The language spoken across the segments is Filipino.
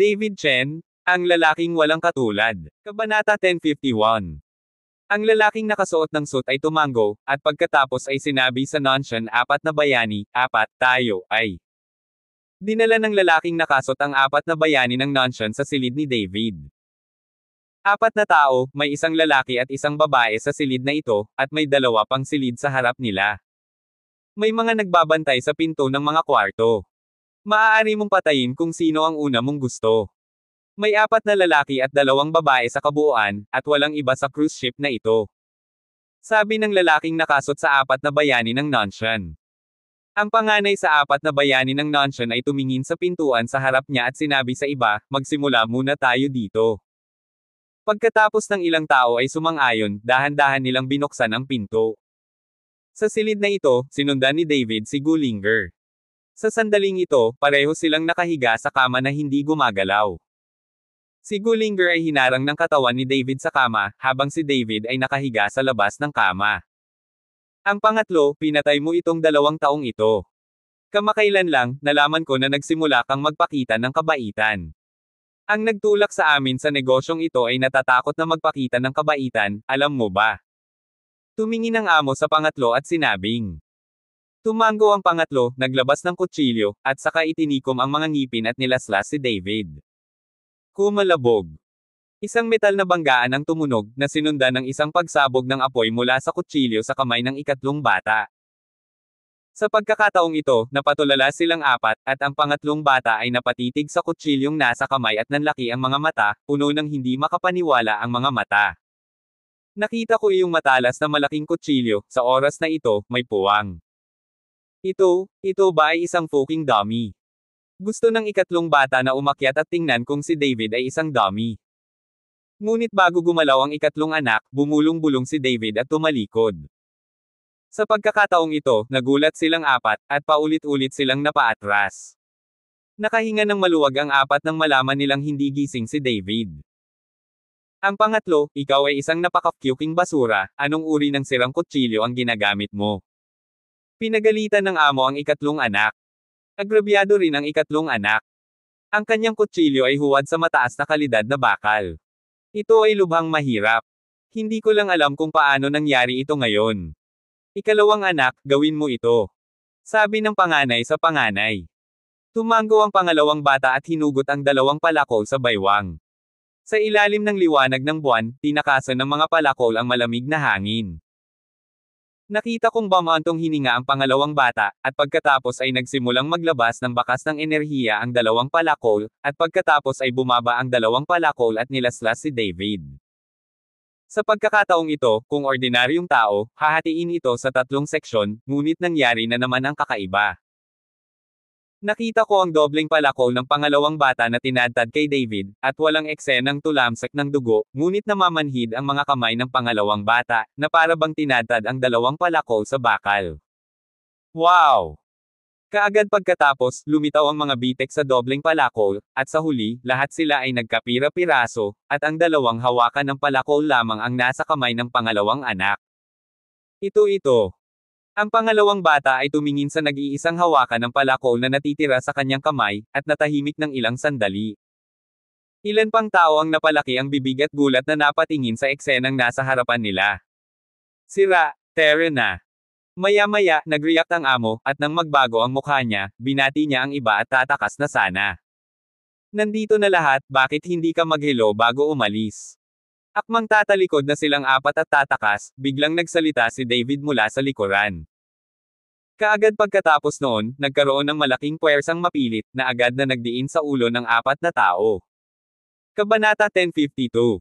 David Chen, ang lalaking walang katulad. Kabanata 1051. Ang lalaking nakasuot ng suit ay tumango, at pagkatapos ay sinabi sa nonsyon apat na bayani, apat, tayo, ay. Dinala ng lalaking nakasot ang apat na bayani ng nonsyon sa silid ni David. Apat na tao, may isang lalaki at isang babae sa silid na ito, at may dalawa pang silid sa harap nila. May mga nagbabantay sa pinto ng mga kwarto. Maaari mong patayin kung sino ang una mong gusto. May apat na lalaki at dalawang babae sa kabuuan, at walang iba sa cruise ship na ito. Sabi ng lalaking nakasot sa apat na bayani ng Nanshan. Ang panganay sa apat na bayani ng Nanshan ay tumingin sa pintuan sa harap niya at sinabi sa iba, magsimula muna tayo dito. Pagkatapos ng ilang tao ay sumang-ayon, dahan-dahan nilang binuksan ang pinto. Sa silid na ito, sinundan ni David si Gulinger. Sa sandaling ito, pareho silang nakahiga sa kama na hindi gumagalaw. Si Gullinger ay hinarang ng katawan ni David sa kama, habang si David ay nakahiga sa labas ng kama. Ang pangatlo, pinatay mo itong dalawang taong ito. Kamakailan lang, nalaman ko na nagsimula kang magpakita ng kabaitan. Ang nagtulak sa amin sa negosyong ito ay natatakot na magpakita ng kabaitan, alam mo ba? Tumingin ang amo sa pangatlo at sinabing, Tumango ang pangatlo, naglabas ng kutsilyo, at saka itinikom ang mga ngipin at nilaslas si David. Kumalabog. Isang metal na banggaan ang tumunog, na sinundan ng isang pagsabog ng apoy mula sa kutsilyo sa kamay ng ikatlong bata. Sa pagkakataong ito, napatulala silang apat, at ang pangatlong bata ay napatitig sa kutsilyong nasa kamay at nanlaki ang mga mata, puno ng hindi makapaniwala ang mga mata. Nakita ko iyong matalas na malaking kutsilyo, sa oras na ito, may puwang. Ito, ito ba ay isang fucking dummy? Gusto ng ikatlong bata na umakyat at tingnan kung si David ay isang dummy. Ngunit bago gumalaw ang ikatlong anak, bumulong-bulong si David at tumalikod. Sa pagkakataong ito, nagulat silang apat, at paulit-ulit silang napaatras. Nakahinga ng maluwag ang apat nang malaman nilang hindi gising si David. Ang pangatlo, ikaw ay isang napaka napakakyuking basura, anong uri ng sirang kutsilyo ang ginagamit mo? Pinagalitan ng amo ang ikatlong anak. Agrabyado rin ang ikatlong anak. Ang kanyang kutsilyo ay huwad sa mataas na kalidad na bakal. Ito ay lubhang mahirap. Hindi ko lang alam kung paano nangyari ito ngayon. Ikalawang anak, gawin mo ito. Sabi ng panganay sa panganay. Tumango ang pangalawang bata at hinugot ang dalawang palakol sa baywang. Sa ilalim ng liwanag ng buwan, tinakasan ng mga palakol ang malamig na hangin. Nakita kong bamantong hininga ang pangalawang bata, at pagkatapos ay nagsimulang maglabas ng bakas ng enerhiya ang dalawang palakol, at pagkatapos ay bumaba ang dalawang palakol at nilaslas si David. Sa pagkakataong ito, kung ordinaryong tao, hahatiin ito sa tatlong seksyon, ngunit nangyari na naman ang kakaiba. Nakita ko ang dobling palakol ng pangalawang bata na tinadtad kay David, at walang eksenang tulamsak ng dugo, ngunit namamanhid ang mga kamay ng pangalawang bata, na parabang tinadtad ang dalawang palakol sa bakal. Wow! Kaagad pagkatapos, lumitaw ang mga bitek sa dobling palakol, at sa huli, lahat sila ay nagkapira-piraso, at ang dalawang hawakan ng palakol lamang ang nasa kamay ng pangalawang anak. Ito ito. Ang pangalawang bata ay tumingin sa nag-iisang hawakan ng palakol na natitira sa kanyang kamay, at natahimik ng ilang sandali. Ilan pang tao ang napalaki ang bibig at gulat na napatingin sa eksenang nasa harapan nila. Sira, Terena. na. Maya-maya, nag-react ang amo, at nang magbago ang mukha niya, binati niya ang iba at tatakas na sana. Nandito na lahat, bakit hindi ka maghelo bago umalis? Akmang tatalikod na silang apat at tatakas, biglang nagsalita si David mula sa likuran. Kaagad pagkatapos noon, nagkaroon ng malaking puwersang mapilit na agad na nagdiin sa ulo ng apat na tao. Kabanata 1052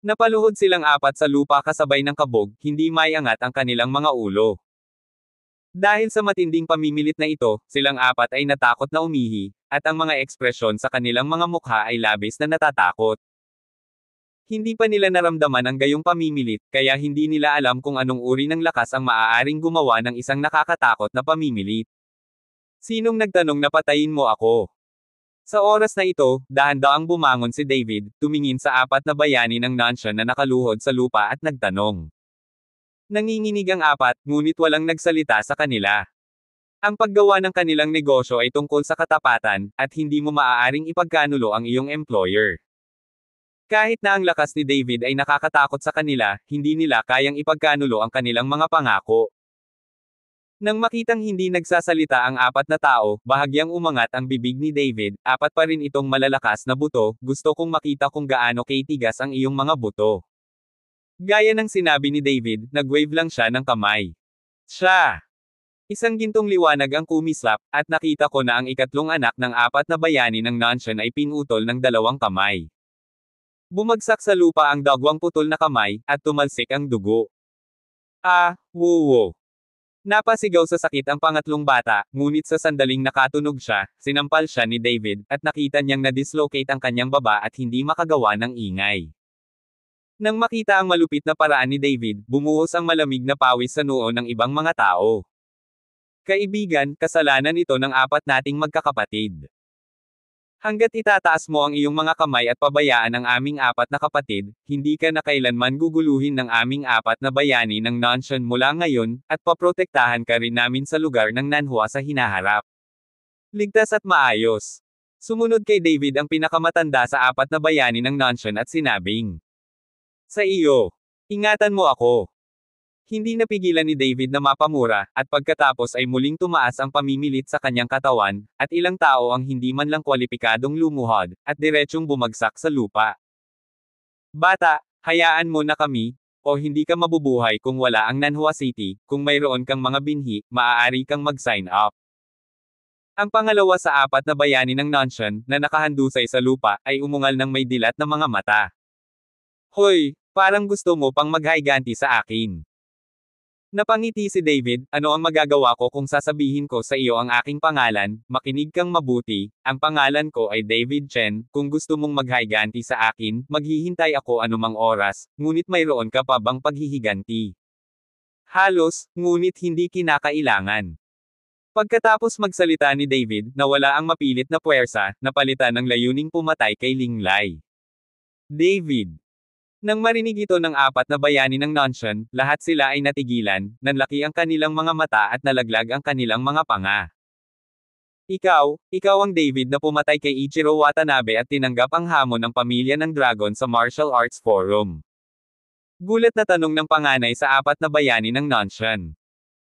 Napaluhod silang apat sa lupa kasabay ng kabog, hindi mayangat ang kanilang mga ulo. Dahil sa matinding pamimilit na ito, silang apat ay natakot na umihi, at ang mga ekspresyon sa kanilang mga mukha ay labis na natatakot. Hindi pa nila naramdaman ang gayong pamimilit, kaya hindi nila alam kung anong uri ng lakas ang maaaring gumawa ng isang nakakatakot na pamimilit. Sinong nagtanong na patayin mo ako? Sa oras na ito, dahan-daang bumangon si David, tumingin sa apat na bayani ng nansyon na nakaluhod sa lupa at nagtanong. Nanginginig ang apat, ngunit walang nagsalita sa kanila. Ang paggawa ng kanilang negosyo ay tungkol sa katapatan, at hindi mo maaaring ipagkanulo ang iyong employer. Kahit na ang lakas ni David ay nakakatakot sa kanila, hindi nila kayang ipagkanulo ang kanilang mga pangako. Nang makitang hindi nagsasalita ang apat na tao, bahagyang umangat ang bibig ni David, apat pa rin itong malalakas na buto, gusto kong makita kung gaano kaitigas ang iyong mga buto. Gaya ng sinabi ni David, nagwave lang siya ng kamay. Siya! Isang gintong liwanag ang kumislap, at nakita ko na ang ikatlong anak ng apat na bayani ng Nanshan ay pinutol ng dalawang kamay. Bumagsak sa lupa ang dagwang putol na kamay, at tumalsik ang dugo. Ah, wuwo. Napasigaw sa sakit ang pangatlong bata, ngunit sa sandaling nakatunog siya, sinampal siya ni David, at nakita niyang na-dislocate ang kanyang baba at hindi makagawa ng ingay. Nang makita ang malupit na paraan ni David, bumuhos ang malamig na pawis sa noo ng ibang mga tao. Kaibigan, kasalanan ito ng apat nating magkakapatid. Hanggat itataas mo ang iyong mga kamay at pabayaan ang aming apat na kapatid, hindi ka na kailanman guguluhin ng aming apat na bayani ng Nanshan mula ngayon, at paprotektahan ka rin namin sa lugar ng Nanhua sa hinaharap. Ligtas at maayos. Sumunod kay David ang pinakamatanda sa apat na bayani ng Nanshan at sinabing, Sa iyo, ingatan mo ako. Hindi napigilan ni David na mapamura, at pagkatapos ay muling tumaas ang pamimilit sa kanyang katawan, at ilang tao ang hindi man lang kwalipikadong lumuhod, at diretsyong bumagsak sa lupa. Bata, hayaan mo na kami, o hindi ka mabubuhay kung wala ang Nanhua City, kung mayroon kang mga binhi, maaari kang mag-sign up. Ang pangalawa sa apat na bayani ng Nanshan, na nakahandusay sa lupa, ay umungal ng may dilat na mga mata. Hoy, parang gusto mo pang maghayganti sa akin. Napangiti si David, ano ang magagawa ko kung sasabihin ko sa iyo ang aking pangalan, makinig kang mabuti, ang pangalan ko ay David Chen, kung gusto mong maghiganti sa akin, maghihintay ako anumang oras, ngunit mayroon ka pa bang paghihiganti? Halos, ngunit hindi kinakailangan. Pagkatapos magsalita ni David, nawala ang mapilit na puwersa, napalitan ng layuning pumatay kay Ling Lai. David, nang marinig ito ng apat na bayani ng Nonshan, lahat sila ay natigilan, nanlaki ang kanilang mga mata at nalaglag ang kanilang mga panga. Ikaw, ikaw ang David na pumatay kay Ichiro Watanabe at tinanggap ang hamon ng pamilya ng Dragon sa Martial Arts Forum. Gulat na tanong ng panganay sa apat na bayani ng Nonshan.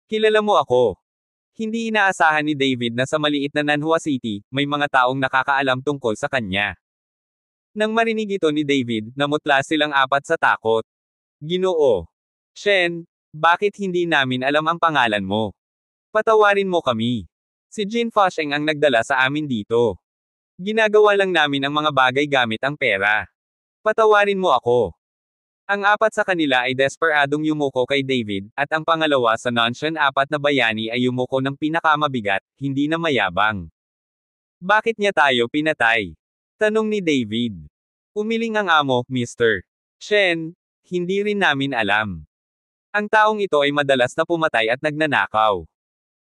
Kilala mo ako. Hindi inaasahan ni David na sa maliit na Nanhua City, may mga taong nakakaalam tungkol sa kanya. Nang marinig ito ni David, namutla silang apat sa takot. Ginoo. Shen, bakit hindi namin alam ang pangalan mo? Patawarin mo kami. Si Jin Fosheng ang nagdala sa amin dito. Ginagawa lang namin ang mga bagay gamit ang pera. Patawarin mo ako. Ang apat sa kanila ay desperadong yumuko kay David, at ang pangalawa sa nonsion apat na bayani ay yumuko ng pinakamabigat, hindi na mayabang. Bakit niya tayo pinatay? Tanong ni David. Umiling ang amo, Mr. Chen, hindi rin namin alam. Ang taong ito ay madalas na pumatay at nagnanakaw.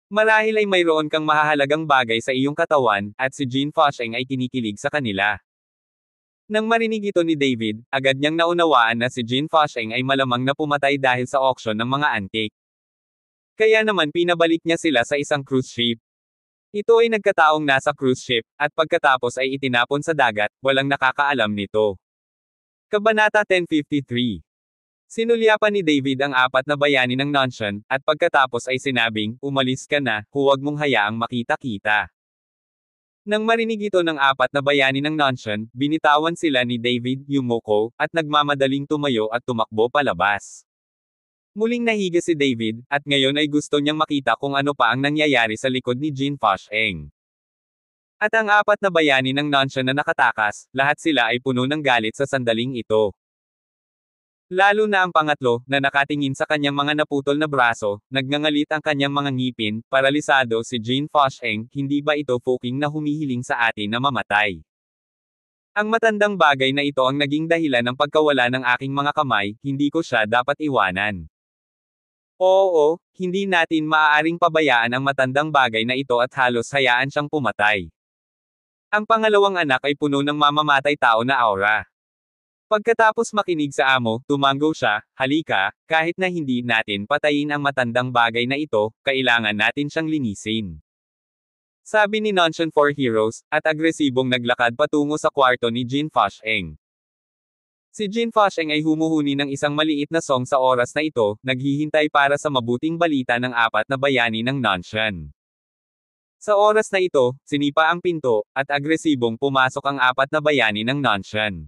Marahil ay mayroon kang mahahalagang bagay sa iyong katawan, at si Jean Fosheng ay kinikilig sa kanila. Nang marinig ito ni David, agad niyang naunawaan na si Jean Fosheng ay malamang na pumatay dahil sa auction ng mga antique. Kaya naman pinabalik niya sila sa isang cruise ship. Ito ay nagkataong nasa cruise ship, at pagkatapos ay itinapon sa dagat, walang nakakaalam nito. Kabanata 1053 Sinulyapan ni David ang apat na bayani ng nonsion, at pagkatapos ay sinabing, umalis ka na, huwag mong hayaang makita-kita. Nang marinig ito ng apat na bayani ng nonsion, binitawan sila ni David, Yumoko, at nagmamadaling tumayo at tumakbo palabas. Muling nahiga si David, at ngayon ay gusto niyang makita kung ano pa ang nangyayari sa likod ni Jean Fosh Eng. At ang apat na bayani ng nansya na nakatakas, lahat sila ay puno ng galit sa sandaling ito. Lalo na ang pangatlo, na nakatingin sa kanyang mga naputol na braso, nagngangalit ang kanyang mga ngipin, paralisado si Jean Fosh Eng, hindi ba ito fuking na humihiling sa atin na mamatay? Ang matandang bagay na ito ang naging dahilan ng pagkawala ng aking mga kamay, hindi ko siya dapat iwanan. Oo, hindi natin maaaring pabayaan ang matandang bagay na ito at halos hayaan siyang pumatay. Ang pangalawang anak ay puno ng mamamatay tao na aura. Pagkatapos makinig sa amo, tumango siya, halika, kahit na hindi natin patayin ang matandang bagay na ito, kailangan natin siyang linisin. Sabi ni Nonsion for Heroes, at agresibong naglakad patungo sa kwarto ni Jin Fosh Eng. Si Jin Fasheng ay humuhuni ng isang maliit na song sa oras na ito, naghihintay para sa mabuting balita ng apat na bayani ng Nanshan. Sa oras na ito, sinipa ang pinto, at agresibong pumasok ang apat na bayani ng Nanshan.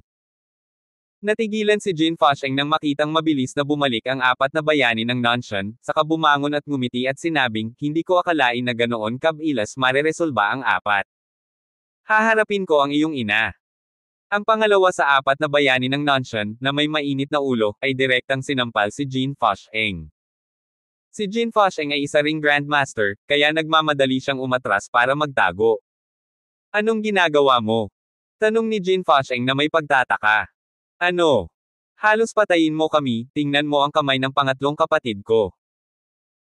Natigilan si Jin Fasheng nang makitang mabilis na bumalik ang apat na bayani ng Nanshan, saka bumangon at ngumiti at sinabing, hindi ko akalain na ganoon kabilas mareresolba ang apat. Haharapin ko ang iyong ina. Ang pangalawa sa apat na bayani ng Nanshan, na may mainit na ulo, ay direktang sinampal si Jean Fosh Eng. Si Jean Fosh Eng ay isa ring grandmaster, kaya nagmamadali siyang umatras para magtago. Anong ginagawa mo? Tanong ni Jean Fosh Eng na may pagtataka. Ano? Halos patayin mo kami, tingnan mo ang kamay ng pangatlong kapatid ko.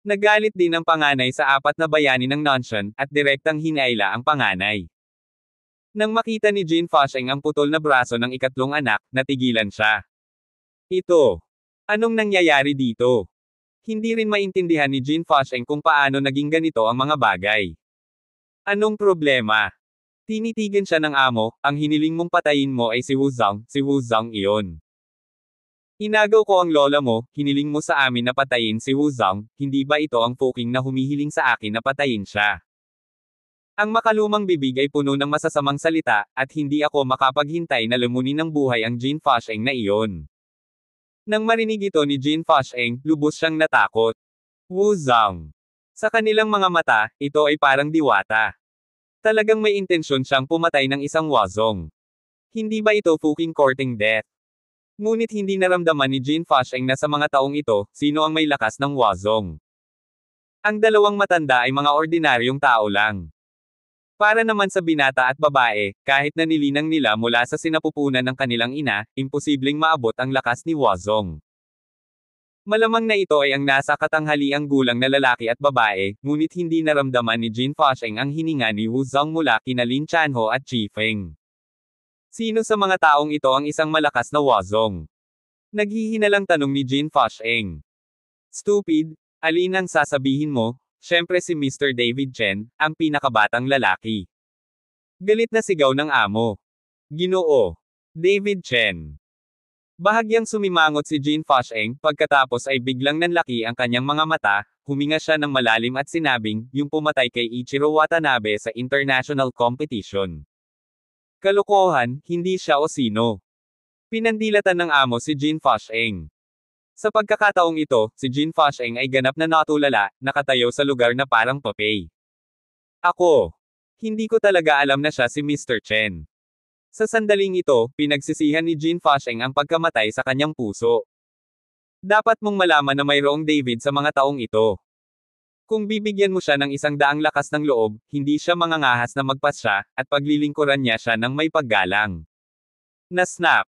Nagalit din ang panganay sa apat na bayani ng Nanshan, at direktang hinaila ang panganay. Nang makita ni Jin Fasheng ang putol na braso ng ikatlong anak, natigilan siya. Ito. Anong nangyayari dito? Hindi rin maintindihan ni Jin Fasheng kung paano naging ganito ang mga bagay. Anong problema? Tinitigan siya ng amo, ang hiniling mong patayin mo ay si Wu Zhang, si Wu Zhang iyon. Inagaw ko ang lola mo, hiniling mo sa amin na patayin si Wu Zhang, hindi ba ito ang fucking na humihiling sa akin na patayin siya? Ang makalumang bibig ay puno ng masasamang salita, at hindi ako makapaghintay na lumunin ng buhay ang Jean Fasheng na iyon. Nang marinig ito ni Jean Fasheng, lubos siyang natakot. Wu Sa kanilang mga mata, ito ay parang diwata. Talagang may intensyon siyang pumatay ng isang wazong. Hindi ba ito fucking courting death? Ngunit hindi naramdaman ni Jean Fasheng na sa mga taong ito, sino ang may lakas ng wazong. Ang dalawang matanda ay mga ordinaryong tao lang. Para naman sa binata at babae, kahit na nilinang nila mula sa sinapupunan ng kanilang ina, imposibleng maabot ang lakas ni Wazong. Malamang na ito ay ang nasa katanghaliang gulang na lalaki at babae, ngunit hindi naramdaman ni Jin Fosheng ang hininga ni Wu Zong mula kina Lin Chanho at Chi Feng. Sino sa mga taong ito ang isang malakas na Wazong? Naghihinalang tanong ni Jin Fosheng. Stupid, alin ang sasabihin mo, Siyempre si Mr. David Chen, ang pinakabatang lalaki. Galit na sigaw ng amo. Ginoo. David Chen. Bahagyang sumimangot si Jean Fosheng, pagkatapos ay biglang nanlaki ang kanyang mga mata, huminga siya ng malalim at sinabing, yung pumatay kay Ichiro Watanabe sa international competition. Kalokohan, hindi siya o sino. Pinandilatan ng amo si Jin Fosheng. Sa pagkakataong ito, si Jin Fasheng ay ganap na natulala, nakatayo sa lugar na parang papay. Ako. Hindi ko talaga alam na siya si Mr. Chen. Sa sandaling ito, pinagsisihan ni Jin Fasheng ang pagkamatay sa kanyang puso. Dapat mong malaman na mayroong David sa mga taong ito. Kung bibigyan mo siya ng isang daang lakas ng loob, hindi siya mangangahas na magpas siya, at paglilingkuran niya siya ng may paggalang. Nasnap!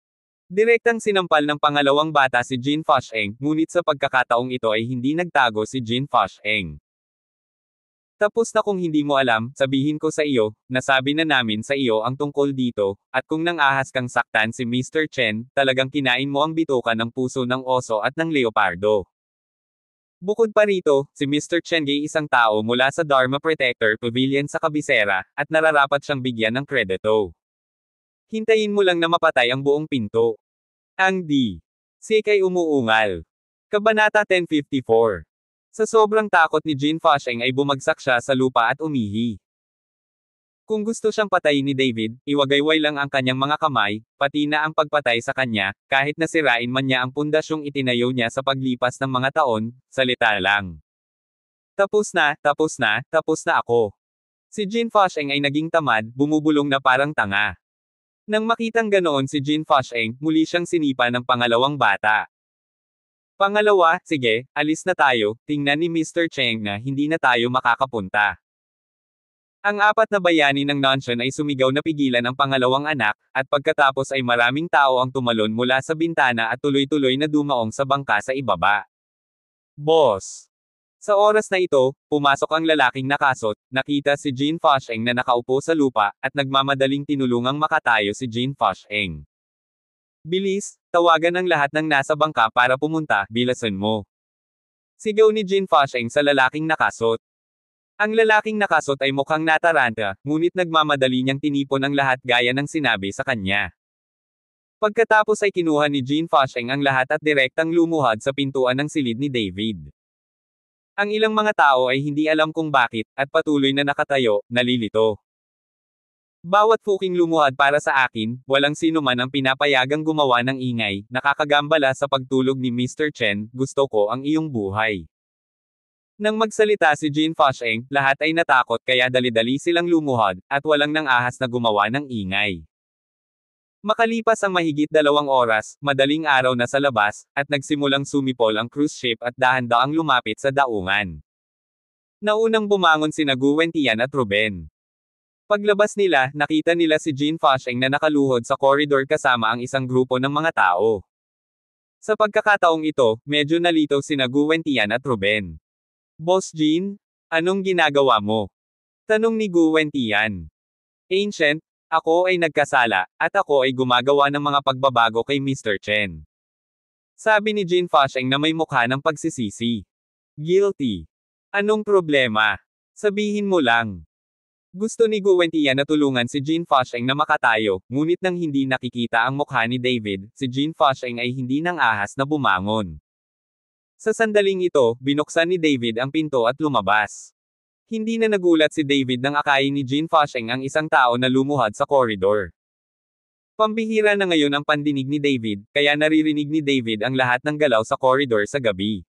Direktang sinampal ng pangalawang bata si Jin Fosheng, ngunit sa pagkakataong ito ay hindi nagtago si Jin Fosheng. Tapos na kung hindi mo alam, sabihin ko sa iyo, nasabi na namin sa iyo ang tungkol dito, at kung nang ahas kang saktan si Mr. Chen, talagang kinain mo ang bituka ng puso ng oso at ng leopardo. Bukod pa rito, si Mr. Chen ay isang tao mula sa Dharma Protector Pavilion sa Kabisera, at nararapat siyang bigyan ng kredito. Hintayin mo lang na mapatay ang buong pinto. Ang D. Sick ay umuungal. Kabanata 1054. Sa sobrang takot ni Jin Fasheng ay bumagsak siya sa lupa at umihi. Kung gusto siyang patayin ni David, iwagayway lang ang kanyang mga kamay, pati na ang pagpatay sa kanya, kahit nasirain man niya ang pundasyong itinayo niya sa paglipas ng mga taon, salita lang. Tapos na, tapos na, tapos na ako. Si Jin Fasheng ay naging tamad, bumubulong na parang tanga. Nang makitang ganoon si Jin Fasheng, muli siyang sinipa ng pangalawang bata. Pangalawa, sige, alis na tayo, tingnan ni Mr. Cheng na hindi na tayo makakapunta. Ang apat na bayani ng Nanshan ay sumigaw na pigilan ang pangalawang anak, at pagkatapos ay maraming tao ang tumalon mula sa bintana at tuloy-tuloy na dumaong sa bangka sa ibaba. Boss! Sa oras na ito, pumasok ang lalaking nakasot, nakita si Jean Fosheng na nakaupo sa lupa, at nagmamadaling tinulungang makatayo si Jean Fosheng. Bilis, tawagan ang lahat ng nasa bangka para pumunta, bilasan mo. Sigaw ni Jin Fasheng sa lalaking nakasot. Ang lalaking nakasot ay mukhang nataranta, ngunit nagmamadali niyang tinipon ang lahat gaya ng sinabi sa kanya. Pagkatapos ay kinuha ni Jean Fasheng ang lahat at direktang lumuhad sa pintuan ng silid ni David. Ang ilang mga tao ay hindi alam kung bakit, at patuloy na nakatayo, nalilito. Bawat fuking lumuhad para sa akin, walang sino man ang pinapayagang gumawa ng ingay, nakakagambala sa pagtulog ni Mr. Chen, gusto ko ang iyong buhay. Nang magsalita si Jean Fosheng, lahat ay natakot kaya dali-dali silang lumuhod, at walang nang ahas na gumawa ng ingay. Makalipas ang mahigit dalawang oras, madaling araw na sa labas, at nagsimulang sumipol ang cruise ship at dahan-daang lumapit sa daungan. Naunang bumangon sina Guwentian at Ruben. Paglabas nila, nakita nila si Jean Fasheng na nakaluhod sa koridor kasama ang isang grupo ng mga tao. Sa pagkakataong ito, medyo nalito sina Guwentian at Ruben. Boss Jean, anong ginagawa mo? Tanong ni Guwentian. Ancient, ako ay nagkasala, at ako ay gumagawa ng mga pagbabago kay Mr. Chen. Sabi ni Jin Fasheng na may mukha ng pagsisisi. Guilty. Anong problema? Sabihin mo lang. Gusto ni Guwentia na tulungan si Jin Fasheng na makatayo, ngunit nang hindi nakikita ang mukha ni David, si Jin Fasheng ay hindi nang ahas na bumangon. Sa sandaling ito, binuksan ni David ang pinto at lumabas. Hindi na nagulat si David nang akayin ni Jean Fosheng ang isang tao na lumuhad sa koridor. Pambihira na ngayon ang pandinig ni David, kaya naririnig ni David ang lahat ng galaw sa koridor sa gabi.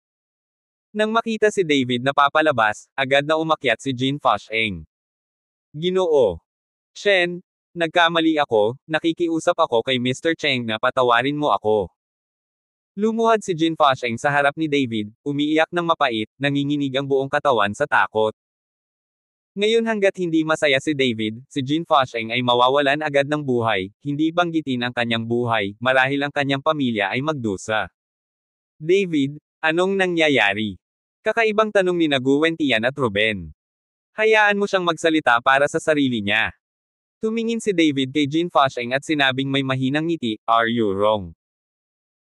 Nang makita si David na papalabas, agad na umakyat si Jean Fosheng. Ginoo. Chen, nagkamali ako, nakikiusap ako kay Mr. Cheng na patawarin mo ako. Lumuhad si Jin Fasheng sa harap ni David, umiiyak ng mapait, nanginginig ang buong katawan sa takot. Ngayon hanggat hindi masaya si David, si Jean Fosheng ay mawawalan agad ng buhay, hindi banggitin ang kanyang buhay, marahil ang kanyang pamilya ay magdusa. David, anong nangyayari? Kakaibang tanong ni Naguventian at Ruben. Hayaan mo siyang magsalita para sa sarili niya. Tumingin si David kay Jean Fosheng at sinabing may mahinang ngiti, Are you wrong?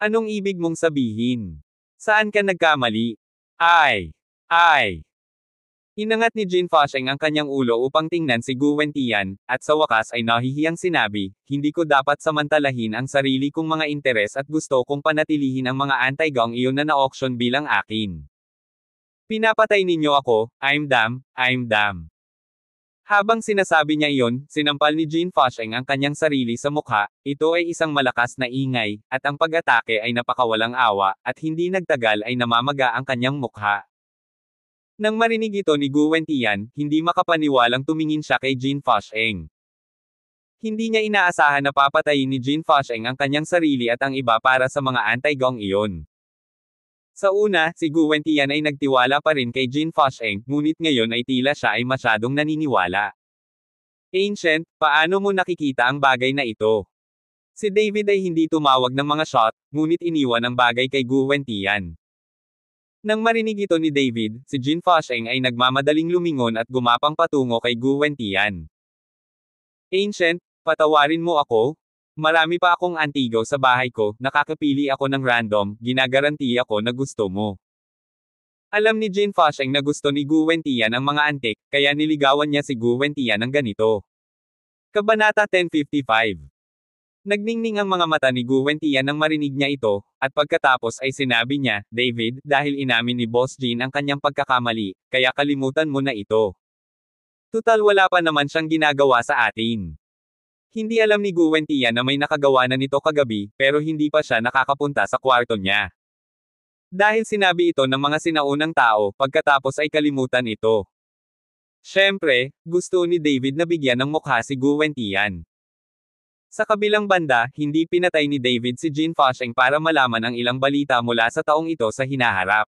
Anong ibig mong sabihin? Saan ka nagkamali? Ay! Ay! Inangat ni Jin Fosheng ang kanyang ulo upang tingnan si Gu Tian, at sa wakas ay nahihiyang sinabi, hindi ko dapat samantalahin ang sarili kong mga interes at gusto kong panatilihin ang mga anti-gong iyon na na-auction bilang akin. Pinapatay ninyo ako, I'm damn, I'm damn. Habang sinasabi niya iyon, sinampal ni Jin Fosheng ang kanyang sarili sa mukha, ito ay isang malakas na ingay, at ang pag-atake ay napakawalang awa, at hindi nagtagal ay namamaga ang kanyang mukha. Nang marinig ito ni Gu Wentian, hindi makapaniwalang tumingin siya kay Jin Fosheng. Hindi niya inaasahan na papatayin ni Jin Fosheng ang kanyang sarili at ang iba para sa mga anti-gong iyon. Sa una, si Gu Wentian ay nagtiwala pa rin kay Jin Fosheng, ngunit ngayon ay tila siya ay masyadong naniniwala. Ancient, paano mo nakikita ang bagay na ito? Si David ay hindi tumawag ng mga shot, ngunit iniwan ang bagay kay Gu Wentian. Nang marinig ito ni David, si Jin Fasheng ay nagmamadaling lumingon at gumapang patungo kay Gu Wentian. Ancient, patawarin mo ako? Marami pa akong antigo sa bahay ko, nakakapili ako ng random, ginagaranti ako na gusto mo. Alam ni Jin Fasheng na gusto ni Gu Wentian ang mga antik, kaya niligawan niya si Gu Wentian ng ganito. Kabanata 1055 Nagningning ang mga mata ni Guwentian nang marinig niya ito, at pagkatapos ay sinabi niya, David, dahil inamin ni Boss Jean ang kanyang pagkakamali, kaya kalimutan mo na ito. Tutal wala pa naman siyang ginagawa sa atin. Hindi alam ni Guwentian na may nakagawa na nito kagabi, pero hindi pa siya nakakapunta sa kwarto niya. Dahil sinabi ito ng mga sinaunang tao, pagkatapos ay kalimutan ito. Siyempre, gusto ni David na bigyan ng mukha si Guwentian. Sa kabilang banda, hindi pinatay ni David si Jean Fosheng para malaman ang ilang balita mula sa taong ito sa hinaharap.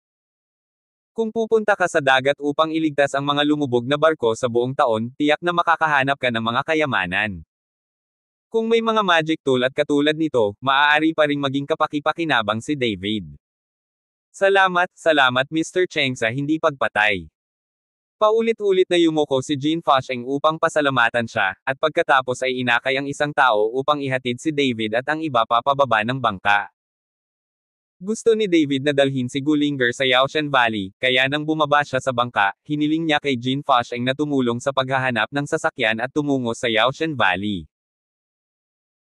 Kung pupunta ka sa dagat upang iligtas ang mga lumubog na barko sa buong taon, tiyak na makakahanap ka ng mga kayamanan. Kung may mga magic tool at katulad nito, maaari pa ring maging kapakipakinabang si David. Salamat, salamat Mr. Cheng sa hindi pagpatay. Paulit-ulit na yumuko si Jean Fosheng upang pasalamatan siya, at pagkatapos ay inakay ang isang tao upang ihatid si David at ang iba papababa pababa ng bangka. Gusto ni David na dalhin si Gulinger sa Yaoshan Valley, kaya nang bumaba siya sa bangka, hiniling niya kay Jean Fosheng na tumulong sa paghahanap ng sasakyan at tumungo sa Yaoshan Valley.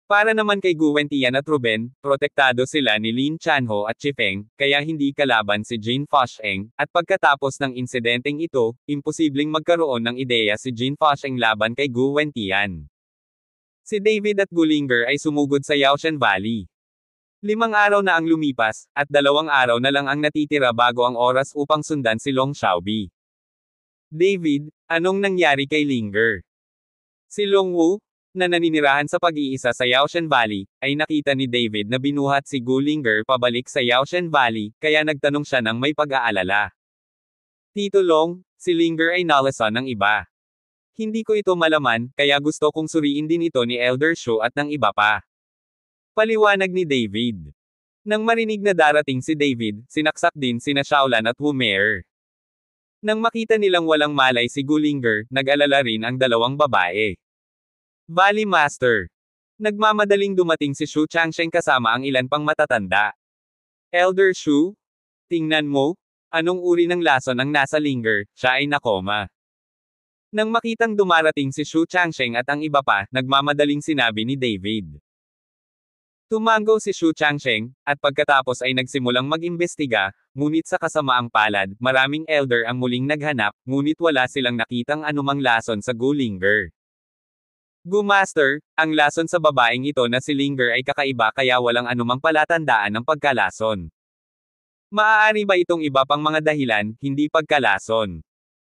Para naman kay Guwentian at Ruben, protektado sila ni Lin Chanho at Chifeng, kaya hindi kalaban si Jin Fosheng, at pagkatapos ng insidenteng ito, imposibleng magkaroon ng ideya si Jin Fosheng laban kay Guwentian. Si David at Gulinger ay sumugod sa Yaoshan Valley. Limang araw na ang lumipas, at dalawang araw na lang ang natitira bago ang oras upang sundan si Long Xiaobi. David, anong nangyari kay Linger? Si Long Wu, na naninirahan sa pag-iisa sa Yaoshan Valley, ay nakita ni David na binuhat si Gulinger pabalik sa Yaoshan Valley, kaya nagtanong siya ng may pag-aalala. Tito Long, si Linger ay nalasan ng iba. Hindi ko ito malaman, kaya gusto kong suriin din ito ni Elder Shaw at ng iba pa. Paliwanag ni David. Nang marinig na darating si David, sinaksak din sina Shaolan at Wumer. Nang makita nilang walang malay si Gulinger, nag-alala rin ang dalawang babae. Bali Master. Nagmamadaling dumating si Shu Changsheng kasama ang ilan pang matatanda. Elder Shu, tingnan mo, anong uri ng lason ang nasa linger, siya ay nakoma. Nang makitang dumarating si Shu Changsheng at ang iba pa, nagmamadaling sinabi ni David. Tumango si Shu Changsheng, at pagkatapos ay nagsimulang mag-imbestiga, ngunit sa kasamaang palad, maraming elder ang muling naghanap, ngunit wala silang nakitang anumang lason sa Gulinger. Gumaster, ang lason sa babaeng ito na si Linger ay kakaiba kaya walang anumang palatandaan ng pagkalason. Maaari ba itong iba pang mga dahilan, hindi pagkalason?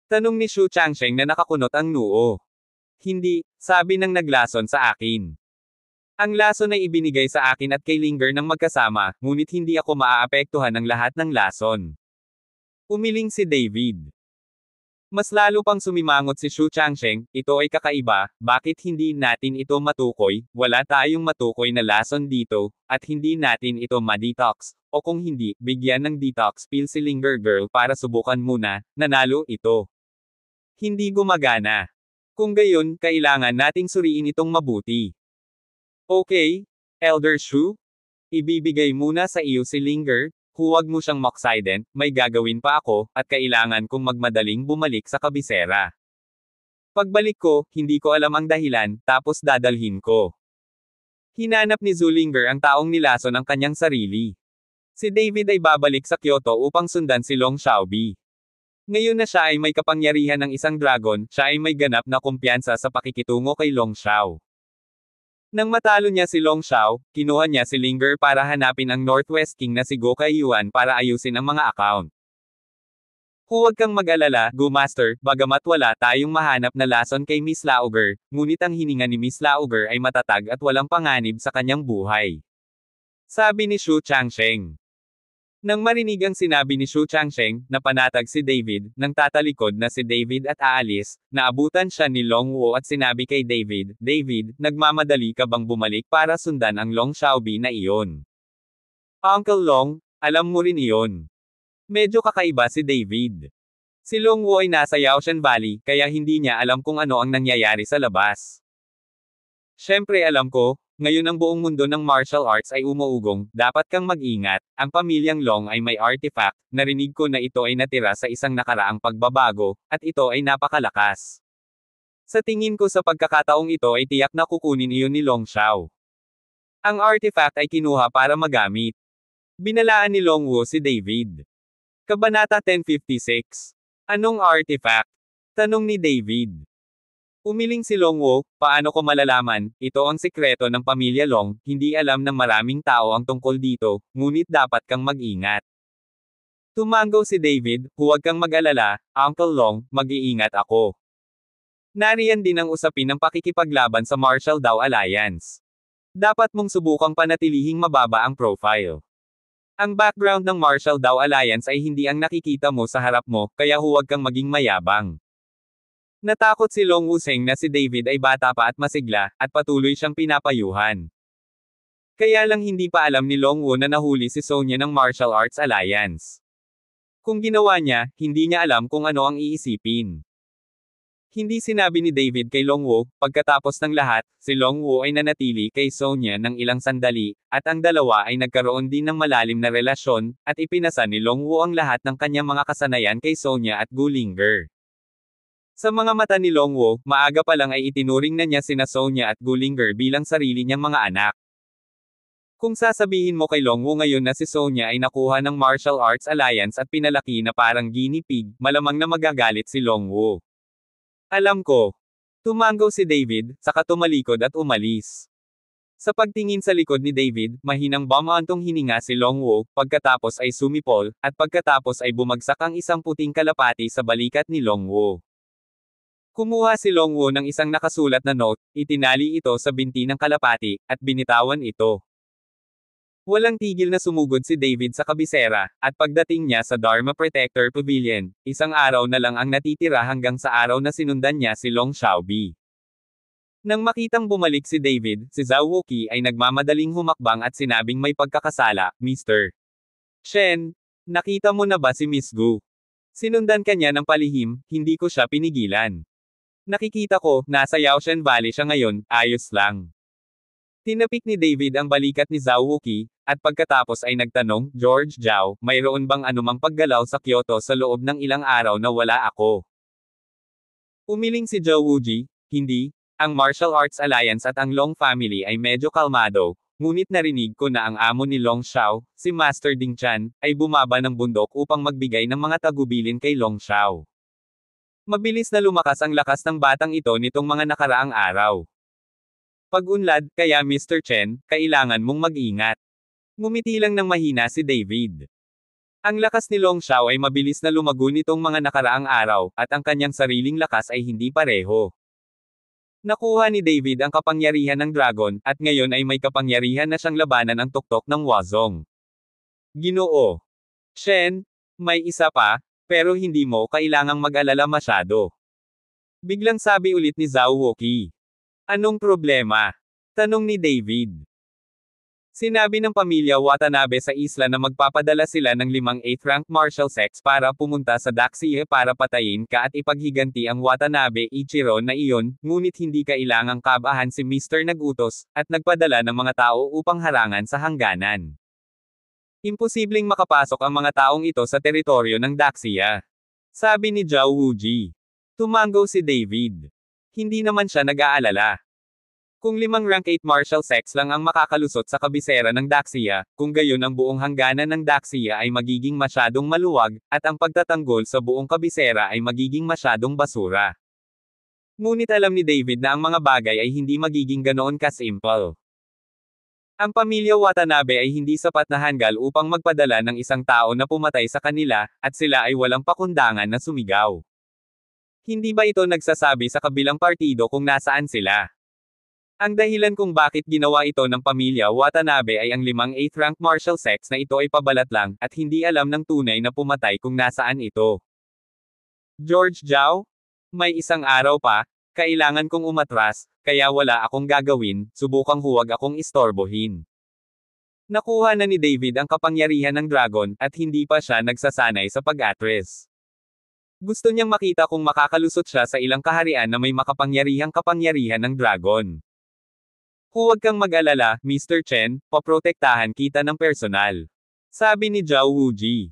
Tanong ni Xu Changsheng na nakakunot ang noo. Hindi, sabi ng naglason sa akin. Ang lason ay ibinigay sa akin at kay Linger ng magkasama, ngunit hindi ako maaapektuhan ng lahat ng lason. Umiling si David. Mas lalo pang sumimangot si Xu Changsheng, ito ay kakaiba, bakit hindi natin ito matukoy, wala tayong matukoy na lason dito, at hindi natin ito ma-detox, o kung hindi, bigyan ng detox pill si Linger Girl para subukan muna, nanalo ito. Hindi gumagana. Kung gayon, kailangan nating suriin itong mabuti. Okay, Elder Xu? Ibibigay muna sa iyo si Linger, Huwag mo siyang maksay may gagawin pa ako, at kailangan kong magmadaling bumalik sa kabisera. Pagbalik ko, hindi ko alam ang dahilan, tapos dadalhin ko. Hinanap ni Zulinger ang taong nilason ang kanyang sarili. Si David ay babalik sa Kyoto upang sundan si Long Xiaobi. Ngayon na siya ay may kapangyarihan ng isang dragon, siya ay may ganap na kumpiyansa sa pakikitungo kay Long Xiao. Nang matalo niya si Long Xiao, kinuha niya si Linger para hanapin ang Northwest King na si Gokai Yuan para ayusin ang mga account. Huwag kang mag-alala, Go Master, bagamat wala tayong mahanap na lason kay Miss Lauger, ngunit ang hininga ni Miss Lauger ay matatag at walang panganib sa kanyang buhay. Sabi ni Xu Changsheng. Nang marinig ang sinabi ni Xu Changsheng, na panatag si David, nang tatalikod na si David at aalis, naabutan siya ni Long Wu at sinabi kay David, David, nagmamadali ka bang bumalik para sundan ang Long Xiaobi na iyon? Uncle Long, alam mo rin iyon. Medyo kakaiba si David. Si Long Wu ay nasa Yaoshan Valley, kaya hindi niya alam kung ano ang nangyayari sa labas. Siyempre alam ko, ngayon ang buong mundo ng martial arts ay umuugong, dapat kang mag-ingat. Ang pamilyang Long ay may artifact, narinig ko na ito ay natira sa isang nakaraang pagbabago, at ito ay napakalakas. Sa tingin ko sa pagkakataong ito ay tiyak na kukunin iyon ni Long Xiao. Ang artifact ay kinuha para magamit. Binalaan ni Long Wu si David. Kabanata 1056. Anong artifact? Tanong ni David. Umiling si Long Wo, paano ko malalaman, ito ang sikreto ng pamilya Long, hindi alam ng maraming tao ang tungkol dito, ngunit dapat kang mag-ingat. Tumango si David, huwag kang mag-alala, Uncle Long, mag-iingat ako. Nariyan din ang usapin ng pakikipaglaban sa Marshall Dow Alliance. Dapat mong subukang panatilihing mababa ang profile. Ang background ng Marshall Dow Alliance ay hindi ang nakikita mo sa harap mo, kaya huwag kang maging mayabang. Natakot si Long Useng na si David ay bata pa at masigla, at patuloy siyang pinapayuhan. Kaya lang hindi pa alam ni Long Wu na nahuli si Sonya ng Martial Arts Alliance. Kung ginawa niya, hindi niya alam kung ano ang iisipin. Hindi sinabi ni David kay Long Wu, pagkatapos ng lahat, si Long Wu ay nanatili kay Sonya ng ilang sandali, at ang dalawa ay nagkaroon din ng malalim na relasyon, at ipinasa ni Long Wu ang lahat ng kanyang mga kasanayan kay Sonya at Gulinger. Sa mga mata ni Longwo, maaga pa lang ay itinuring na niya sina Sonya at Gulinger bilang sarili niyang mga anak. Kung sasabihin mo kay Longwo ngayon na si Sonya ay nakuha ng Martial Arts Alliance at pinalaki na parang guinea pig, malamang na magagalit si Longwo. Alam ko. Tumanggaw si David, saka tumalikod at umalis. Sa pagtingin sa likod ni David, mahinang bamaantong hininga si Longwo, pagkatapos ay sumipol, at pagkatapos ay bumagsak ang isang puting kalapati sa balikat ni Longwo. Kumuha si Longwo ng isang nakasulat na note, itinali ito sa binti ng kalapati, at binitawan ito. Walang tigil na sumugod si David sa kabisera, at pagdating niya sa Dharma Protector Pavilion, isang araw na lang ang natitira hanggang sa araw na sinundan niya si Long Xiaobi. Nang makitang bumalik si David, si Zhao Wuqi ay nagmamadaling humakbang at sinabing may pagkakasala, Mr. Shen, nakita mo na ba si Miss Gu? Sinundan kanya ng palihim, hindi ko siya pinigilan. Nakikita ko, nasa Yaoshan Valley siya ngayon, ayos lang. Tinapik ni David ang balikat ni Zhao Wuki, at pagkatapos ay nagtanong, George Zhao, mayroon bang anumang paggalaw sa Kyoto sa loob ng ilang araw na wala ako? Umiling si Zhao Wuji, hindi, ang Martial Arts Alliance at ang Long Family ay medyo kalmado, ngunit narinig ko na ang amo ni Long Xiao, si Master Ding Chan, ay bumaba ng bundok upang magbigay ng mga tagubilin kay Long Xiao. Mabilis na lumakas ang lakas ng batang ito nitong mga nakaraang araw. Pag-unlad, kaya Mr. Chen, kailangan mong mag-ingat. Ngumiti lang ng mahina si David. Ang lakas ni Long Xiao ay mabilis na lumago nitong mga nakaraang araw, at ang kanyang sariling lakas ay hindi pareho. Nakuha ni David ang kapangyarihan ng dragon, at ngayon ay may kapangyarihan na siyang labanan ang tuktok ng Wazong. Ginoo. Chen, may isa pa, pero hindi mo kailangang mag-alala masyado. Biglang sabi ulit ni Zhao Woki. Anong problema? Tanong ni David. Sinabi ng pamilya Watanabe sa isla na magpapadala sila ng limang 8th rank martial sex para pumunta sa Daxie para patayin ka at ipaghiganti ang Watanabe Ichiro na iyon, ngunit hindi kailangang kabahan si Mr. Nagutos, at nagpadala ng mga tao upang harangan sa hangganan. Imposibleng makapasok ang mga taong ito sa teritoryo ng Daxia. Sabi ni Zhao Wuji. Tumango si David. Hindi naman siya nag-aalala. Kung limang rank 8 martial sex lang ang makakalusot sa kabisera ng Daxia, kung gayon ang buong hangganan ng Daxia ay magiging masyadong maluwag, at ang pagtatanggol sa buong kabisera ay magiging masyadong basura. Ngunit alam ni David na ang mga bagay ay hindi magiging ganoon kasimple. Ang pamilya Watanabe ay hindi sapat na hanggal upang magpadala ng isang tao na pumatay sa kanila, at sila ay walang pakundangan na sumigaw. Hindi ba ito nagsasabi sa kabilang partido kung nasaan sila? Ang dahilan kung bakit ginawa ito ng pamilya Watanabe ay ang limang 8th rank martial sects na ito ay pabalat lang, at hindi alam ng tunay na pumatay kung nasaan ito. George Zhao? May isang araw pa, kailangan kong umatras, kaya wala akong gagawin, subukang huwag akong istorbohin. Nakuha na ni David ang kapangyarihan ng dragon, at hindi pa siya nagsasanay sa pag-atres. Gusto niyang makita kung makakalusot siya sa ilang kaharian na may makapangyarihang kapangyarihan ng dragon. Huwag kang mag-alala, Mr. Chen, paprotektahan kita ng personal. Sabi ni Zhao Wuji.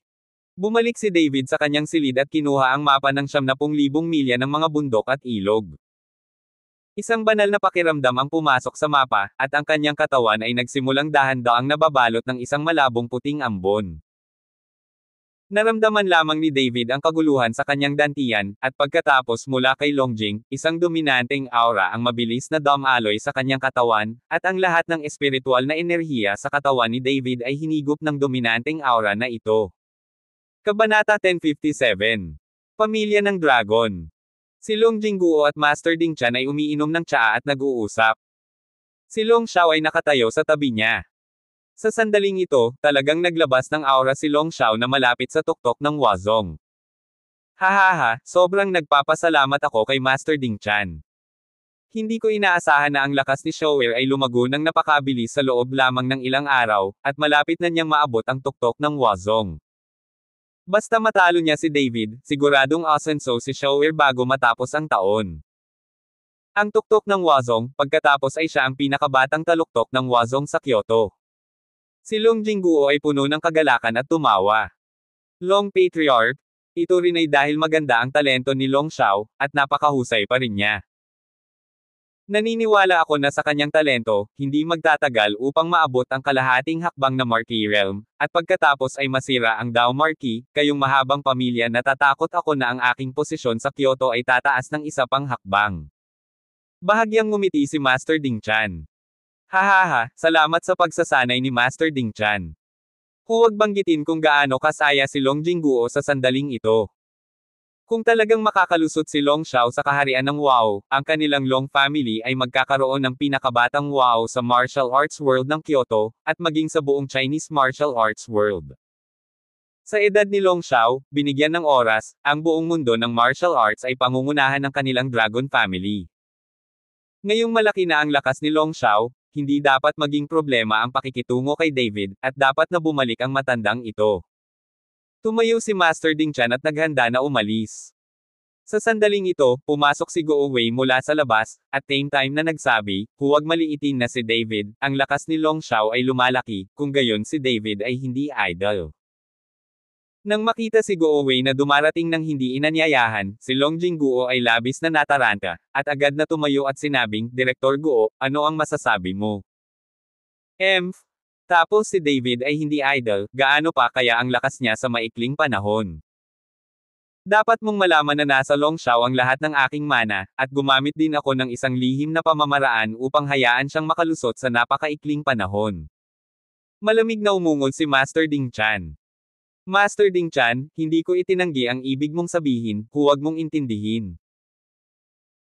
Bumalik si David sa kanyang silid at kinuha ang mapa ng 70,000 milya ng mga bundok at ilog. Isang banal na pakiramdam ang pumasok sa mapa, at ang kanyang katawan ay nagsimulang dahan-daang nababalot ng isang malabong puting ambon. Naramdaman lamang ni David ang kaguluhan sa kanyang dantian, at pagkatapos mula kay Longjing, isang dominanteng aura ang mabilis na dumaloy sa kanyang katawan, at ang lahat ng espiritual na enerhiya sa katawan ni David ay hinigop ng dominanteng aura na ito. Kabanata 1057 Pamilya ng Dragon Si Long Jingguo at Master Ding Chan ay umiinom ng tsaa at nag-uusap. Si Long Xiao ay nakatayo sa tabi niya. Sa sandaling ito, talagang naglabas ng aura si Long Xiao na malapit sa tuktok ng Wazong. Hahaha, sobrang nagpapasalamat ako kay Master Ding Chan. Hindi ko inaasahan na ang lakas ni Shower ay lumago ng napakabilis sa loob lamang ng ilang araw, at malapit na niyang maabot ang tuktok ng Wazong. Basta matalo niya si David, siguradong asenso si Shower bago matapos ang taon. Ang tuktok ng Wazong, pagkatapos ay siya ang pinakabatang taluktok ng Wazong sa Kyoto. Si Long Jingguo ay puno ng kagalakan at tumawa. Long Patriarch, ito rin ay dahil maganda ang talento ni Long Xiao, at napakahusay pa rin niya. Naniniwala ako na sa kanyang talento, hindi magtatagal upang maabot ang kalahating hakbang na Marquee Realm, at pagkatapos ay masira ang Dao Marquee, kayong mahabang pamilya natatakot ako na ang aking posisyon sa Kyoto ay tataas ng isa pang hakbang. Bahagyang ngumiti si Master Ding Chan. Hahaha, salamat sa pagsasanay ni Master Ding Chan. Huwag banggitin kung gaano kasaya si Long Jingguo sa sandaling ito. Kung talagang makakalusot si Long Xiao sa kaharian ng Wow, ang kanilang Long family ay magkakaroon ng pinakabatang Wow sa martial arts world ng Kyoto, at maging sa buong Chinese martial arts world. Sa edad ni Long Xiao, binigyan ng oras, ang buong mundo ng martial arts ay pangungunahan ng kanilang Dragon family. Ngayong malaki na ang lakas ni Long Xiao, hindi dapat maging problema ang pakikitungo kay David, at dapat na bumalik ang matandang ito. Tumayo si Master Ding Chan at naghanda na umalis. Sa sandaling ito, pumasok si Go Wei mula sa labas, at same time na nagsabi, huwag maliitin na si David, ang lakas ni Long Xiao ay lumalaki, kung gayon si David ay hindi idol. Nang makita si Wei na dumarating ng hindi inanyayahan, si Long Jingguo ay labis na nataranta, at agad na tumayo at sinabing, Direktor Guo, ano ang masasabi mo? Emph, tapos si David ay hindi idol, gaano pa kaya ang lakas niya sa maikling panahon. Dapat mong malaman na nasa long shaw ang lahat ng aking mana, at gumamit din ako ng isang lihim na pamamaraan upang hayaan siyang makalusot sa napakaikling panahon. Malamig na umungol si Master Ding Chan. Master Ding Chan, hindi ko itinanggi ang ibig mong sabihin, huwag mong intindihin.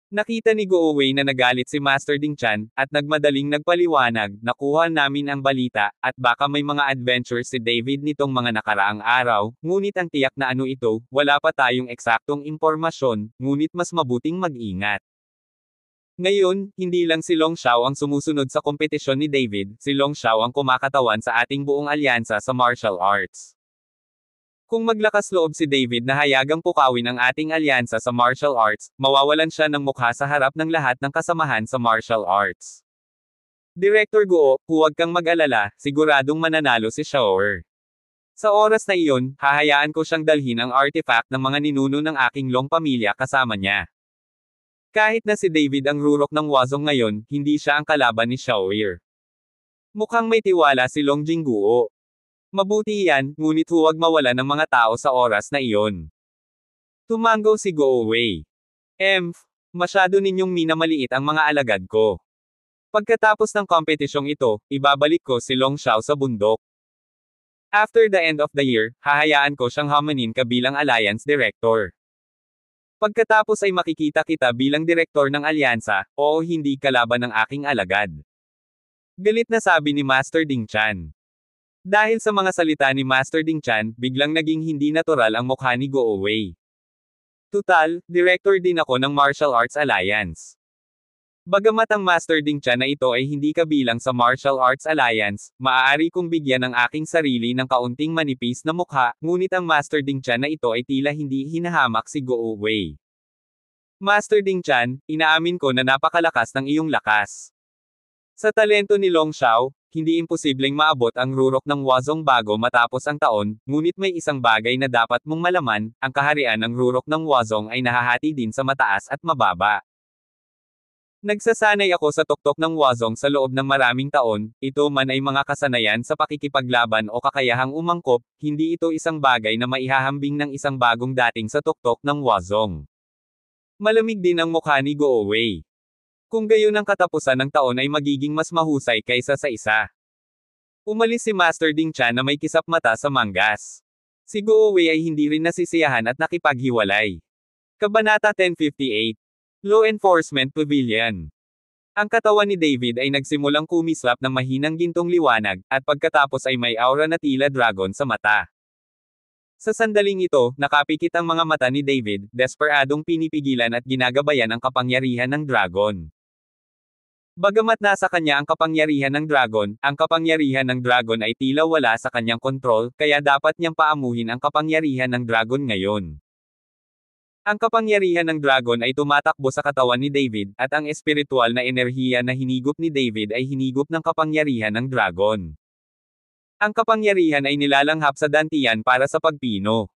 Nakita ni Goowei na nagalit si Master Ding Chan, at nagmadaling nagpaliwanag, nakuha namin ang balita, at baka may mga adventures si David nitong mga nakaraang araw, ngunit ang tiyak na ano ito, wala pa tayong eksaktong impormasyon, ngunit mas mabuting mag-ingat. Ngayon, hindi lang si Long Xiao ang sumusunod sa kompetisyon ni David, si Long Xiao ang kumakatawan sa ating buong alyansa sa martial arts. Kung maglakas loob si David na hayagang pukawin ang ating alyansa sa martial arts, mawawalan siya ng mukha sa harap ng lahat ng kasamahan sa martial arts. Director Guo, huwag kang mag-alala, siguradong mananalo si Shower. Sa oras na iyon, hahayaan ko siyang dalhin ang artifact ng mga ninuno ng aking long pamilya kasama niya. Kahit na si David ang rurok ng wazong ngayon, hindi siya ang kalaban ni Shower. Mukhang may tiwala si Long Jingguo. Mabuti yan, ngunit huwag mawala ng mga tao sa oras na iyon. Tumango si Go Away. Emph, masyado ninyong minamaliit ang mga alagad ko. Pagkatapos ng kompetisyong ito, ibabalik ko si Long Xiao sa bundok. After the end of the year, hahayaan ko siyang hamanin kabilang Alliance Director. Pagkatapos ay makikita kita bilang direktor ng alyansa, oo hindi kalaban ng aking alagad. Galit na sabi ni Master Ding Chan. Dahil sa mga salita ni Master Ding Chan, biglang naging hindi natural ang mukha ni Go Away. Tutal, director din ako ng Martial Arts Alliance. Bagamat ang Master Ding Chan na ito ay hindi kabilang sa Martial Arts Alliance, maaari kong bigyan ang aking sarili ng kaunting manipis na mukha, ngunit ang Master Ding Chan na ito ay tila hindi hinahamak si Go Away. Master Ding Chan, inaamin ko na napakalakas ng iyong lakas. Sa talento ni Long Xiao, hindi imposibleng maabot ang rurok ng Wazong bago matapos ang taon, ngunit may isang bagay na dapat mong malaman, ang kaharian ng rurok ng Wazong ay nahahati din sa mataas at mababa. Nagsasanay ako sa tuktok ng Wazong sa loob ng maraming taon, ito man ay mga kasanayan sa pakikipaglaban o kakayahang umangkop, hindi ito isang bagay na maihahambing ng isang bagong dating sa tuktok ng Wazong. Malamig din ang mukha ni Goowei. Kung gayon ang katapusan ng taon ay magiging mas mahusay kaysa sa isa. Umalis si Master Ding Chan na may kisap mata sa manggas. Si Guowei ay hindi rin nasisiyahan at nakipaghiwalay. Kabanata 1058. Law Enforcement Pavilion. Ang katawan ni David ay nagsimulang kumislap ng mahinang gintong liwanag, at pagkatapos ay may aura na tila dragon sa mata. Sa sandaling ito, nakapikit ang mga mata ni David, desperadong pinipigilan at ginagabayan ang kapangyarihan ng dragon. Bagamat nasa kanya ang kapangyarihan ng dragon, ang kapangyarihan ng dragon ay tila wala sa kanyang kontrol, kaya dapat niyang paamuhin ang kapangyarihan ng dragon ngayon. Ang kapangyarihan ng dragon ay tumatakbo sa katawan ni David, at ang espiritual na enerhiya na hinigop ni David ay hinigop ng kapangyarihan ng dragon. Ang kapangyarihan ay nilalanghap sa dantian para sa pagpino.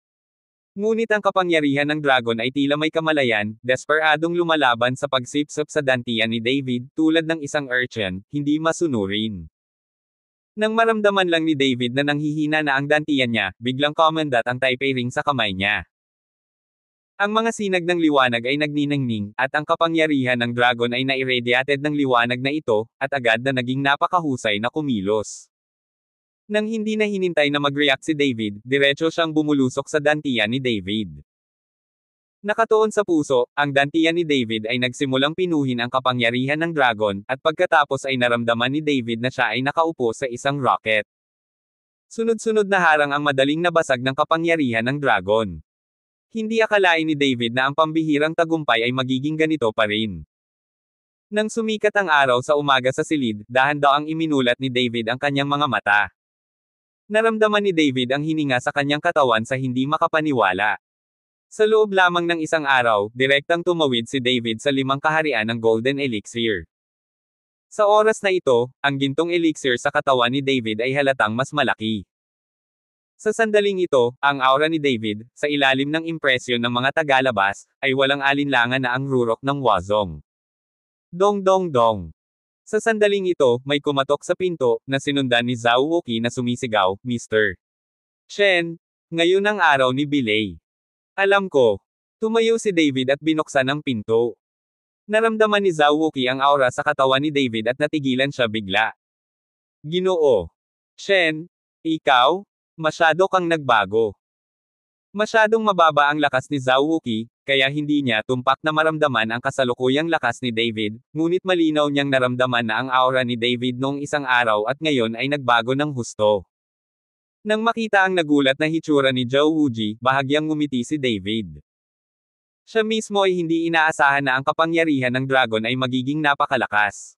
Ngunit ang kapangyarihan ng dragon ay tila may kamalayan, desperadong lumalaban sa pagsipsip sa dantian ni David, tulad ng isang urchin, hindi masunurin. Nang maramdaman lang ni David na nanghihina na ang dantian niya, biglang commandat ang Taipei ring sa kamay niya. Ang mga sinag ng liwanag ay nagniningning, at ang kapangyarihan ng dragon ay nairadiated ng liwanag na ito, at agad na naging napakahusay na kumilos. Nang hindi na hinintay na mag-react si David, diretso siyang bumulusok sa dantian ni David. Nakatuon sa puso, ang dantian ni David ay nagsimulang pinuhin ang kapangyarihan ng dragon, at pagkatapos ay naramdaman ni David na siya ay nakaupo sa isang rocket. Sunod-sunod na harang ang madaling nabasag ng kapangyarihan ng dragon. Hindi akalain ni David na ang pambihirang tagumpay ay magiging ganito pa rin. Nang sumikat ang araw sa umaga sa silid, dahan daw ang iminulat ni David ang kanyang mga mata. Naramdaman ni David ang hininga sa kanyang katawan sa hindi makapaniwala. Sa loob lamang ng isang araw, direktang tumawid si David sa limang kaharian ng Golden Elixir. Sa oras na ito, ang gintong elixir sa katawan ni David ay halatang mas malaki. Sa sandaling ito, ang aura ni David, sa ilalim ng impresyon ng mga tagalabas, ay walang alinlangan na ang rurok ng wazong. Dong dong dong. Sa sandaling ito, may kumatok sa pinto, na sinundan ni Zhao Woki na sumisigaw, Mr. Chen, ngayon ang araw ni Bilay. Alam ko. Tumayo si David at binuksan ang pinto. Naramdaman ni Zhao Wuki ang aura sa katawan ni David at natigilan siya bigla. Ginoo. Chen, ikaw, masyado kang nagbago. Masyadong mababa ang lakas ni Zhao Wuki, kaya hindi niya tumpak na maramdaman ang kasalukuyang lakas ni David, ngunit malinaw niyang naramdaman na ang aura ni David noong isang araw at ngayon ay nagbago ng husto. Nang makita ang nagulat na hitsura ni Joe Wuji, bahagyang ngumiti si David. Siya mismo ay hindi inaasahan na ang kapangyarihan ng dragon ay magiging napakalakas.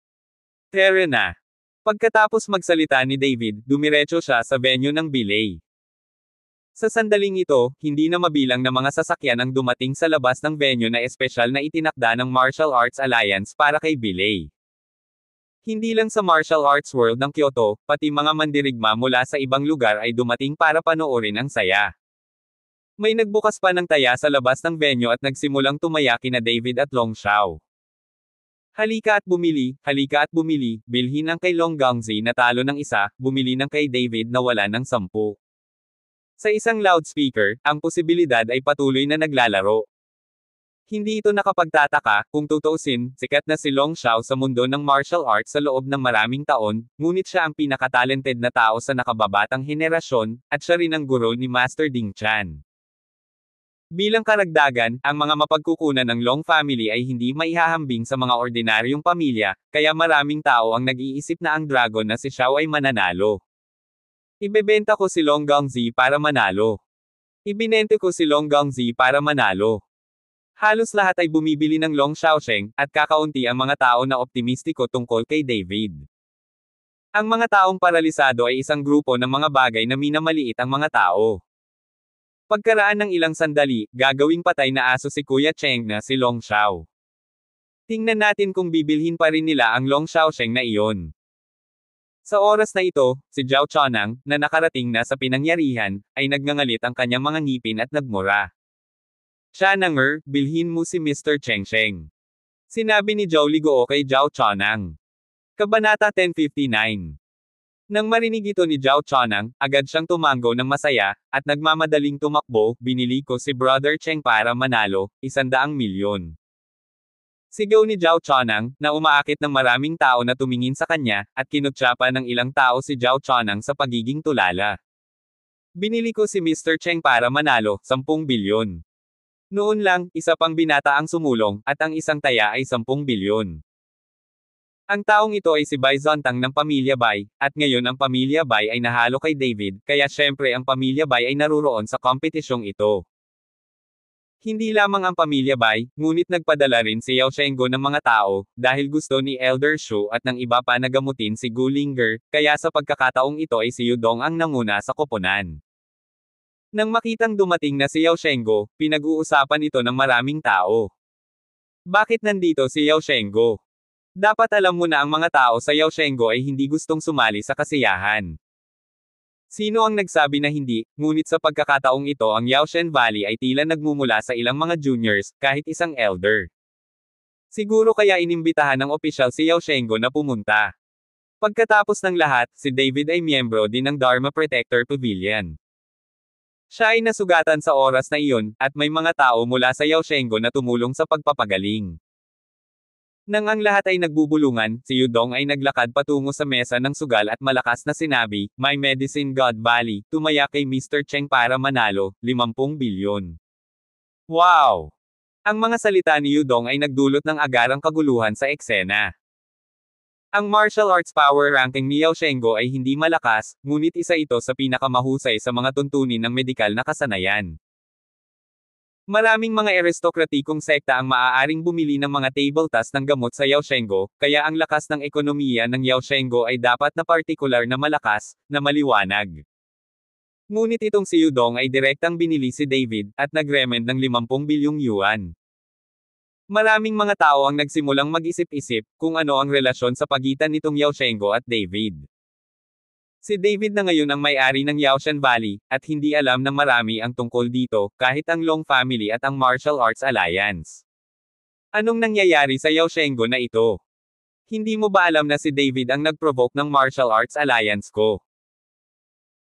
Tere na. Pagkatapos magsalita ni David, dumiretso siya sa venue ng bilay. Sa sandaling ito, hindi na mabilang na mga sasakyan ang dumating sa labas ng venue na espesyal na itinakda ng Martial Arts Alliance para kay Belay. Hindi lang sa martial arts world ng Kyoto, pati mga mandirigma mula sa ibang lugar ay dumating para panoorin ang saya. May nagbukas pa ng taya sa labas ng venue at nagsimulang tumayaki na David at Long Xiao. Halika at bumili, halika at bumili, bilhin ang kay Long Gangzi na talo ng isa, bumili ng kay David na wala ng sampu. Sa isang loudspeaker, ang posibilidad ay patuloy na naglalaro. Hindi ito nakapagtataka, kung tutuusin, sikat na si Long Xiao sa mundo ng martial arts sa loob ng maraming taon, ngunit siya ang pinakatalented na tao sa nakababatang henerasyon, at siya rin ang guro ni Master Ding Chan. Bilang karagdagan, ang mga mapagkukunan ng Long family ay hindi maihahambing sa mga ordinaryong pamilya, kaya maraming tao ang nag-iisip na ang dragon na si Xiao ay mananalo. Ibebenta ko si Longgang Z para manalo. Ibinente ko si Longgang Z para manalo. Halos lahat ay bumibili ng Long Xiaosheng, at kakaunti ang mga tao na optimistiko tungkol kay David. Ang mga taong paralisado ay isang grupo ng mga bagay na minamaliit ang mga tao. Pagkaraan ng ilang sandali, gagawing patay na aso si Kuya Cheng na si Long Xiao. Tingnan natin kung bibilhin pa rin nila ang Long Xiaosheng na iyon. Sa oras na ito, si Zhao Chonang, na nakarating na sa pinangyarihan, ay nagngangalit ang kanyang mga ngipin at nagmura. Chananger, bilhin mo si Mr. Cheng Sheng. Sinabi ni Zhao Ligoo kay Zhao Chonang. Kabanata 1059 nang marinig ito ni Zhao Chonang, agad siyang tumango ng masaya, at nagmamadaling tumakbo, binili ko si Brother Cheng para manalo, isandaang milyon. Sigaw ni Zhao Chonang, na umaakit ng maraming tao na tumingin sa kanya, at kinutsyapa ng ilang tao si Zhao Chonang sa pagiging tulala. Binili ko si Mr. Cheng para manalo, 10 bilyon. Noon lang, isa pang binata ang sumulong, at ang isang taya ay 10 bilyon. Ang taong ito ay si Bai Zontang ng Pamilya Bai, at ngayon ang Pamilya Bai ay nahalo kay David, kaya syempre ang Pamilya Bai ay naruroon sa kompetisyong ito. Hindi lamang ang pamilya Bai, ngunit nagpadala rin si Yao Shenggo ng mga tao, dahil gusto ni Elder Shu at ng iba pa nagamutin si Gulinger, kaya sa pagkakataong ito ay si Yudong ang nanguna sa koponan. Nang makitang dumating na si Yao Shenggo, pinag-uusapan ito ng maraming tao. Bakit nandito si Yao Shenggo? Dapat alam mo na ang mga tao sa Yao Shenggo ay hindi gustong sumali sa kasiyahan. Sino ang nagsabi na hindi, ngunit sa pagkakataong ito ang Yaoshen Valley ay tila nagmumula sa ilang mga juniors, kahit isang elder. Siguro kaya inimbitahan ng opisyal si Yaoshengo na pumunta. Pagkatapos ng lahat, si David ay miyembro din ng Dharma Protector Pavilion. Siya ay nasugatan sa oras na iyon, at may mga tao mula sa Yaoshengo na tumulong sa pagpapagaling. Nang ang lahat ay nagbubulungan, si Yudong ay naglakad patungo sa mesa ng sugal at malakas na sinabi, My Medicine God Valley, tumaya kay Mr. Cheng para manalo, 50 bilyon. Wow! Ang mga salita ni Yudong ay nagdulot ng agarang kaguluhan sa eksena. Ang martial arts power ranking ni Yao Shengo ay hindi malakas, ngunit isa ito sa pinakamahusay sa mga tuntunin ng medikal na kasanayan. Maraming mga aristokratikong sekta ang maaaring bumili ng mga table tas ng gamot sa Yaoshengo, kaya ang lakas ng ekonomiya ng Yaoshengo ay dapat na partikular na malakas, na maliwanag. Ngunit itong si Yudong ay direktang binili si David, at nagremend ng 50 bilyong yuan. Maraming mga tao ang nagsimulang mag-isip-isip kung ano ang relasyon sa pagitan nitong Yaoshengo at David. Si David na ngayon ang may-ari ng Yaoshan Valley, at hindi alam ng marami ang tungkol dito, kahit ang Long Family at ang Martial Arts Alliance. Anong nangyayari sa Yaoshengo na ito? Hindi mo ba alam na si David ang nag-provoke ng Martial Arts Alliance ko?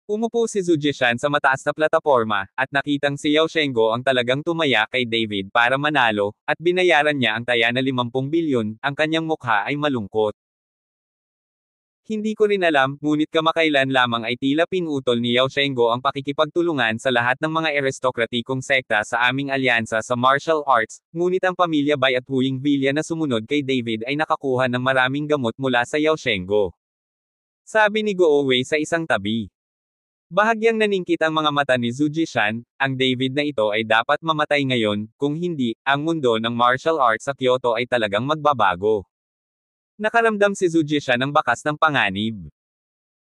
Umupo si Zujishan sa mataas na plataforma, at nakitang si Yaoshengo ang talagang tumaya kay David para manalo, at binayaran niya ang taya na 50 bilyon, ang kanyang mukha ay malungkot. Hindi ko rin alam, ngunit kamakailan lamang ay tila pinutol ni Yao Shengo ang pakikipagtulungan sa lahat ng mga aristokratikong sekta sa aming alyansa sa martial arts, ngunit ang pamilya Bai at Huying Villa na sumunod kay David ay nakakuha ng maraming gamot mula sa Yao Shengo. Sabi ni Wei sa isang tabi. Bahagyang naningkit ang mga mata ni Zhu Jishan, ang David na ito ay dapat mamatay ngayon, kung hindi, ang mundo ng martial arts sa Kyoto ay talagang magbabago. Nakaramdam si Zujesha ng bakas ng panganib.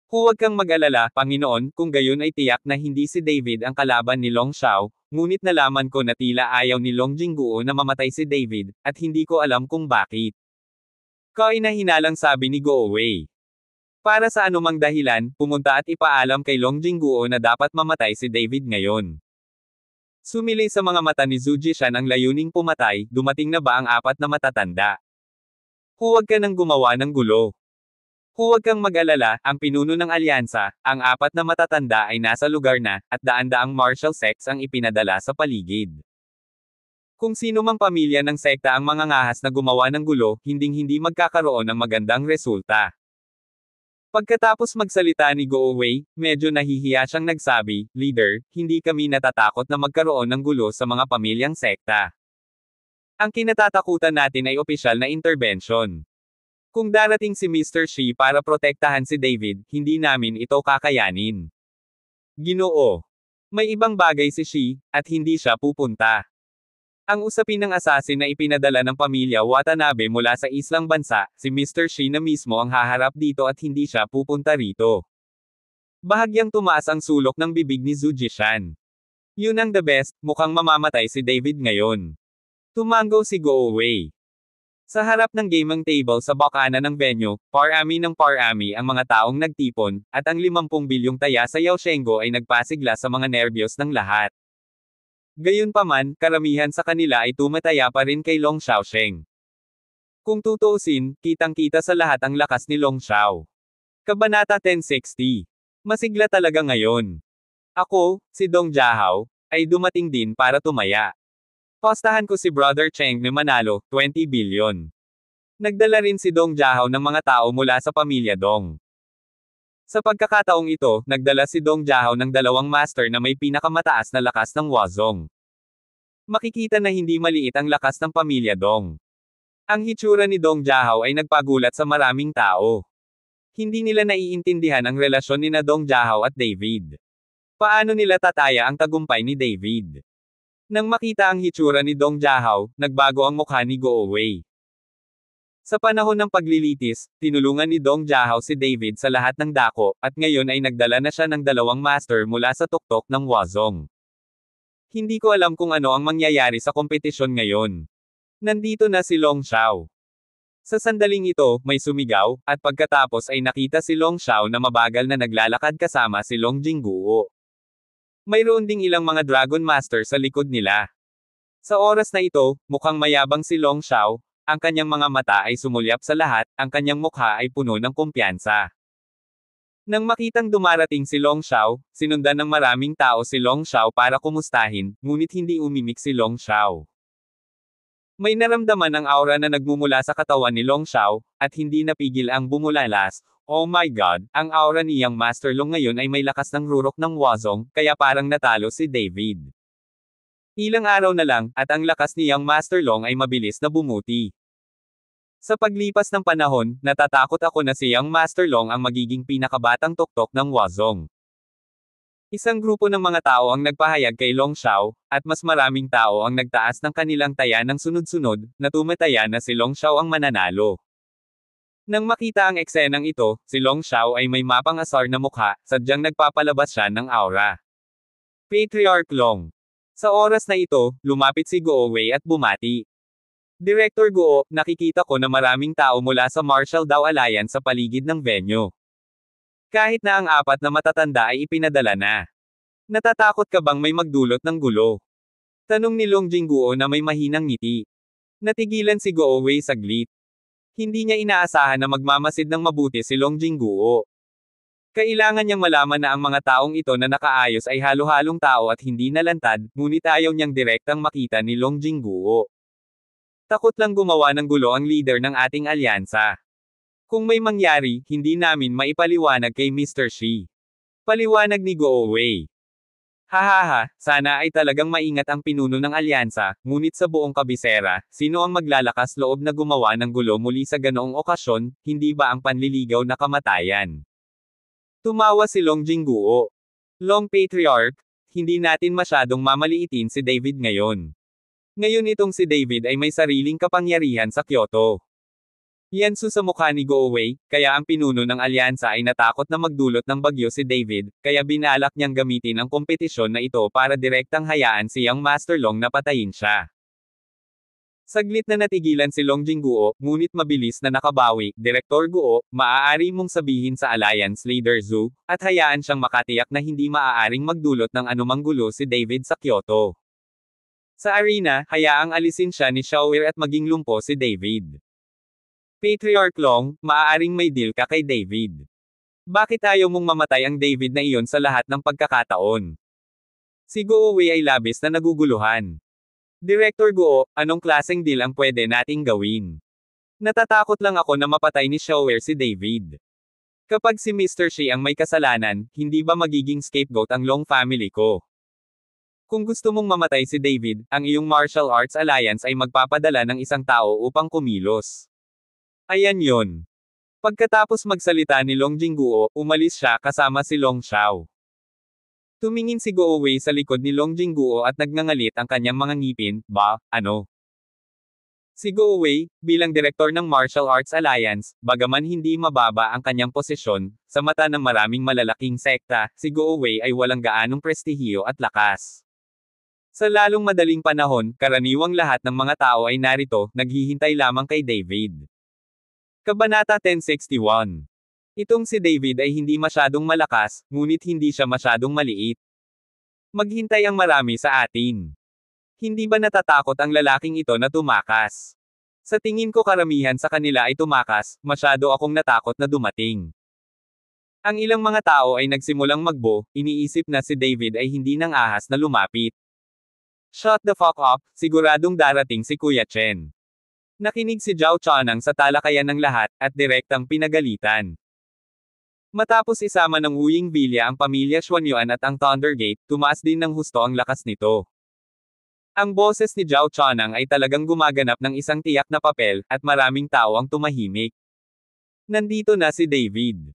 Huwag kang mag-alala, Panginoon, kung gayon ay tiyak na hindi si David ang kalaban ni Long Xiao, ngunit nalaman ko na tila ayaw ni Long Jingguo na mamatay si David, at hindi ko alam kung bakit. na hinalang sabi ni Go Away. Para sa anumang dahilan, pumunta at ipaalam kay Long Jingguo na dapat mamatay si David ngayon. Sumili sa mga mata ni Zhu Jishan ang layuning pumatay, dumating na ba ang apat na matatanda? Huwag ka nang gumawa ng gulo. Huwag kang mag-alala, ang pinuno ng alyansa, ang apat na matatanda ay nasa lugar na, at daan-daang martial sects ang ipinadala sa paligid. Kung sino mang pamilya ng sekta ang mga ngahas na gumawa ng gulo, hinding-hindi magkakaroon ng magandang resulta. Pagkatapos magsalita ni Go Away, medyo nahihiya siyang nagsabi, Leader, hindi kami natatakot na magkaroon ng gulo sa mga pamilyang sekta. Ang kinatatakutan natin ay opisyal na intervention. Kung darating si Mr. Shi para protektahan si David, hindi namin ito kakayanin. Ginoo. May ibang bagay si Shi, at hindi siya pupunta. Ang usapin ng asasin na ipinadala ng pamilya Watanabe mula sa islang bansa, si Mr. Shi na mismo ang haharap dito at hindi siya pupunta rito. Bahagyang tumaas ang sulok ng bibig ni Zujishan. Yun ang the best, mukhang mamamatay si David ngayon. Tumango si Go Away. Sa harap ng gaming table sa bakana ng venue, parami ng parami ang mga taong nagtipon, at ang 50 bilyong taya sa Yaoshengo ay nagpasigla sa mga nerbiyos ng lahat. Gayunpaman, karamihan sa kanila ay tumataya pa rin kay Long Xiaosheng. Kung tutuusin, kitang-kita sa lahat ang lakas ni Long Xiao. Kabanata 1060. Masigla talaga ngayon. Ako, si Dong Jiahao, ay dumating din para tumaya. Hostahan ko si Brother Cheng na manalo, 20 billion. Nagdala rin si Dong Jiahao ng mga tao mula sa pamilya Dong. Sa pagkakataong ito, nagdala si Dong Jiahao ng dalawang master na may pinakamataas na lakas ng Wazong. Makikita na hindi maliit ang lakas ng pamilya Dong. Ang hitsura ni Dong Jiahao ay nagpagulat sa maraming tao. Hindi nila naiintindihan ang relasyon ni na Dong Jiahao at David. Paano nila tataya ang tagumpay ni David? Nang makita ang hitsura ni Dong Jiahao, nagbago ang mukha ni Go Away. Sa panahon ng paglilitis, tinulungan ni Dong Jiahao si David sa lahat ng dako, at ngayon ay nagdala na siya ng dalawang master mula sa tuktok ng Wazong. Hindi ko alam kung ano ang mangyayari sa kompetisyon ngayon. Nandito na si Long Xiao. Sa sandaling ito, may sumigaw, at pagkatapos ay nakita si Long Xiao na mabagal na naglalakad kasama si Long Jingguo. Mayroon ding ilang mga Dragon Master sa likod nila. Sa oras na ito, mukhang mayabang si Long Xiao, ang kanyang mga mata ay sumulyap sa lahat, ang kanyang mukha ay puno ng kumpiyansa. Nang makitang dumarating si Long Xiao, sinundan ng maraming tao si Long Xiao para kumustahin, ngunit hindi umimik si Long Xiao. May naramdaman ang aura na nagmumula sa katawan ni Long Xiao, at hindi napigil ang bumulalas, Oh my god, ang aura niyang Master Long ngayon ay may lakas ng rurok ng Wazong, kaya parang natalo si David. Ilang araw na lang, at ang lakas niyang Master Long ay mabilis na bumuti. Sa paglipas ng panahon, natatakot ako na siyang Master Long ang magiging pinakabatang tuktok ng Wazong. Isang grupo ng mga tao ang nagpahayag kay Long Xiao, at mas maraming tao ang nagtaas ng kanilang taya ng sunod-sunod, na tumataya na si Long Xiao ang mananalo. Nang makita ang eksenang ito, si Long Xiao ay may mapang-asar na mukha, sadyang nagpapalabas siya ng aura. Patriarch Long. Sa oras na ito, lumapit si Guo Wei at bumati. Director Guo, nakikita ko na maraming tao mula sa Marshall Dao Alliance sa paligid ng venue. Kahit na ang apat na matatanda ay ipinadala na. Natatakot ka bang may magdulot ng gulo? Tanong ni Long Jing Jingguo na may mahinang ngiti. Natigilan si Guo Wei saglit. Hindi niya inaasahan na magmamasid ng mabuti si Long Jingguo. Kailangan niyang malaman na ang mga taong ito na nakaayos ay halo-halong tao at hindi nalantad, ngunit ayaw niyang direktang makita ni Long Jingguo. Takot lang gumawa ng gulo ang leader ng ating alyansa. Kung may mangyari, hindi namin maipaliwanag kay Mr. Shi. Paliwanag ni Guo Wei. Hahaha, sana ay talagang maingat ang pinuno ng alyansa, ngunit sa buong kabisera, sino ang maglalakas loob na gumawa ng gulo muli sa ganoong okasyon, hindi ba ang panliligaw na kamatayan? Tumawa si Long Jingguo. Long Patriarch, hindi natin masyadong mamaliitin si David ngayon. Ngayon itong si David ay may sariling kapangyarihan sa Kyoto. Yensu sa mukha ni Goaway, kaya ang pinuno ng alyansa ay natakot na magdulot ng bagyo si David, kaya binalak niyang gamitin ang kompetisyon na ito para direktang hayaan siyang Master Long na patayin siya. Saglit na natigilan si Long Jingguo, ngunit mabilis na nakabawi, Direktor Guo, maaari mong sabihin sa Alliance Leader Zhu, at hayaan siyang makatiyak na hindi maaaring magdulot ng anumang gulo si David sa Kyoto. Sa arena, hayaang alisin siya ni Shower at maging lumpo si David. Patriarch Long, maaaring may deal ka kay David. Bakit ayaw mong mamatay ang David na iyon sa lahat ng pagkakataon? Si Goowe ay labis na naguguluhan. Director Guo, anong klaseng deal ang pwede nating gawin? Natatakot lang ako na mapatay ni Shower si David. Kapag si Mr. Shi ang may kasalanan, hindi ba magiging scapegoat ang Long family ko? Kung gusto mong mamatay si David, ang iyong martial arts alliance ay magpapadala ng isang tao upang kumilos. Ayan yon. Pagkatapos magsalita ni Long Jingguo, umalis siya kasama si Long Xiao. Tumingin si Guo Wei sa likod ni Long Jingguo at nagngangalit ang kanyang mga ngipin, ba, ano? Si Guo Wei, bilang direktor ng Martial Arts Alliance, bagaman hindi mababa ang kanyang posisyon, sa mata ng maraming malalaking sekta, si Guo Wei ay walang gaanong prestihiyo at lakas. Sa lalong madaling panahon, karaniwang lahat ng mga tao ay narito, naghihintay lamang kay David. Kabanata 1061. Itong si David ay hindi masyadong malakas, ngunit hindi siya masyadong maliit. Maghintay ang marami sa atin. Hindi ba natatakot ang lalaking ito na tumakas? Sa tingin ko karamihan sa kanila ay tumakas, masyado akong natakot na dumating. Ang ilang mga tao ay nagsimulang magbo, iniisip na si David ay hindi nang ahas na lumapit. Shut the fuck up, siguradong darating si Kuya Chen. Nakinig si Zhao Chanang sa talakayan ng lahat, at direktang pinagalitan. Matapos isama ng Wuying Villa ang pamilya Xuanyuan at ang Thundergate, tumaas din ng husto ang lakas nito. Ang boses ni Zhao Chanang ay talagang gumaganap ng isang tiyak na papel, at maraming tao ang tumahimik. Nandito na si David.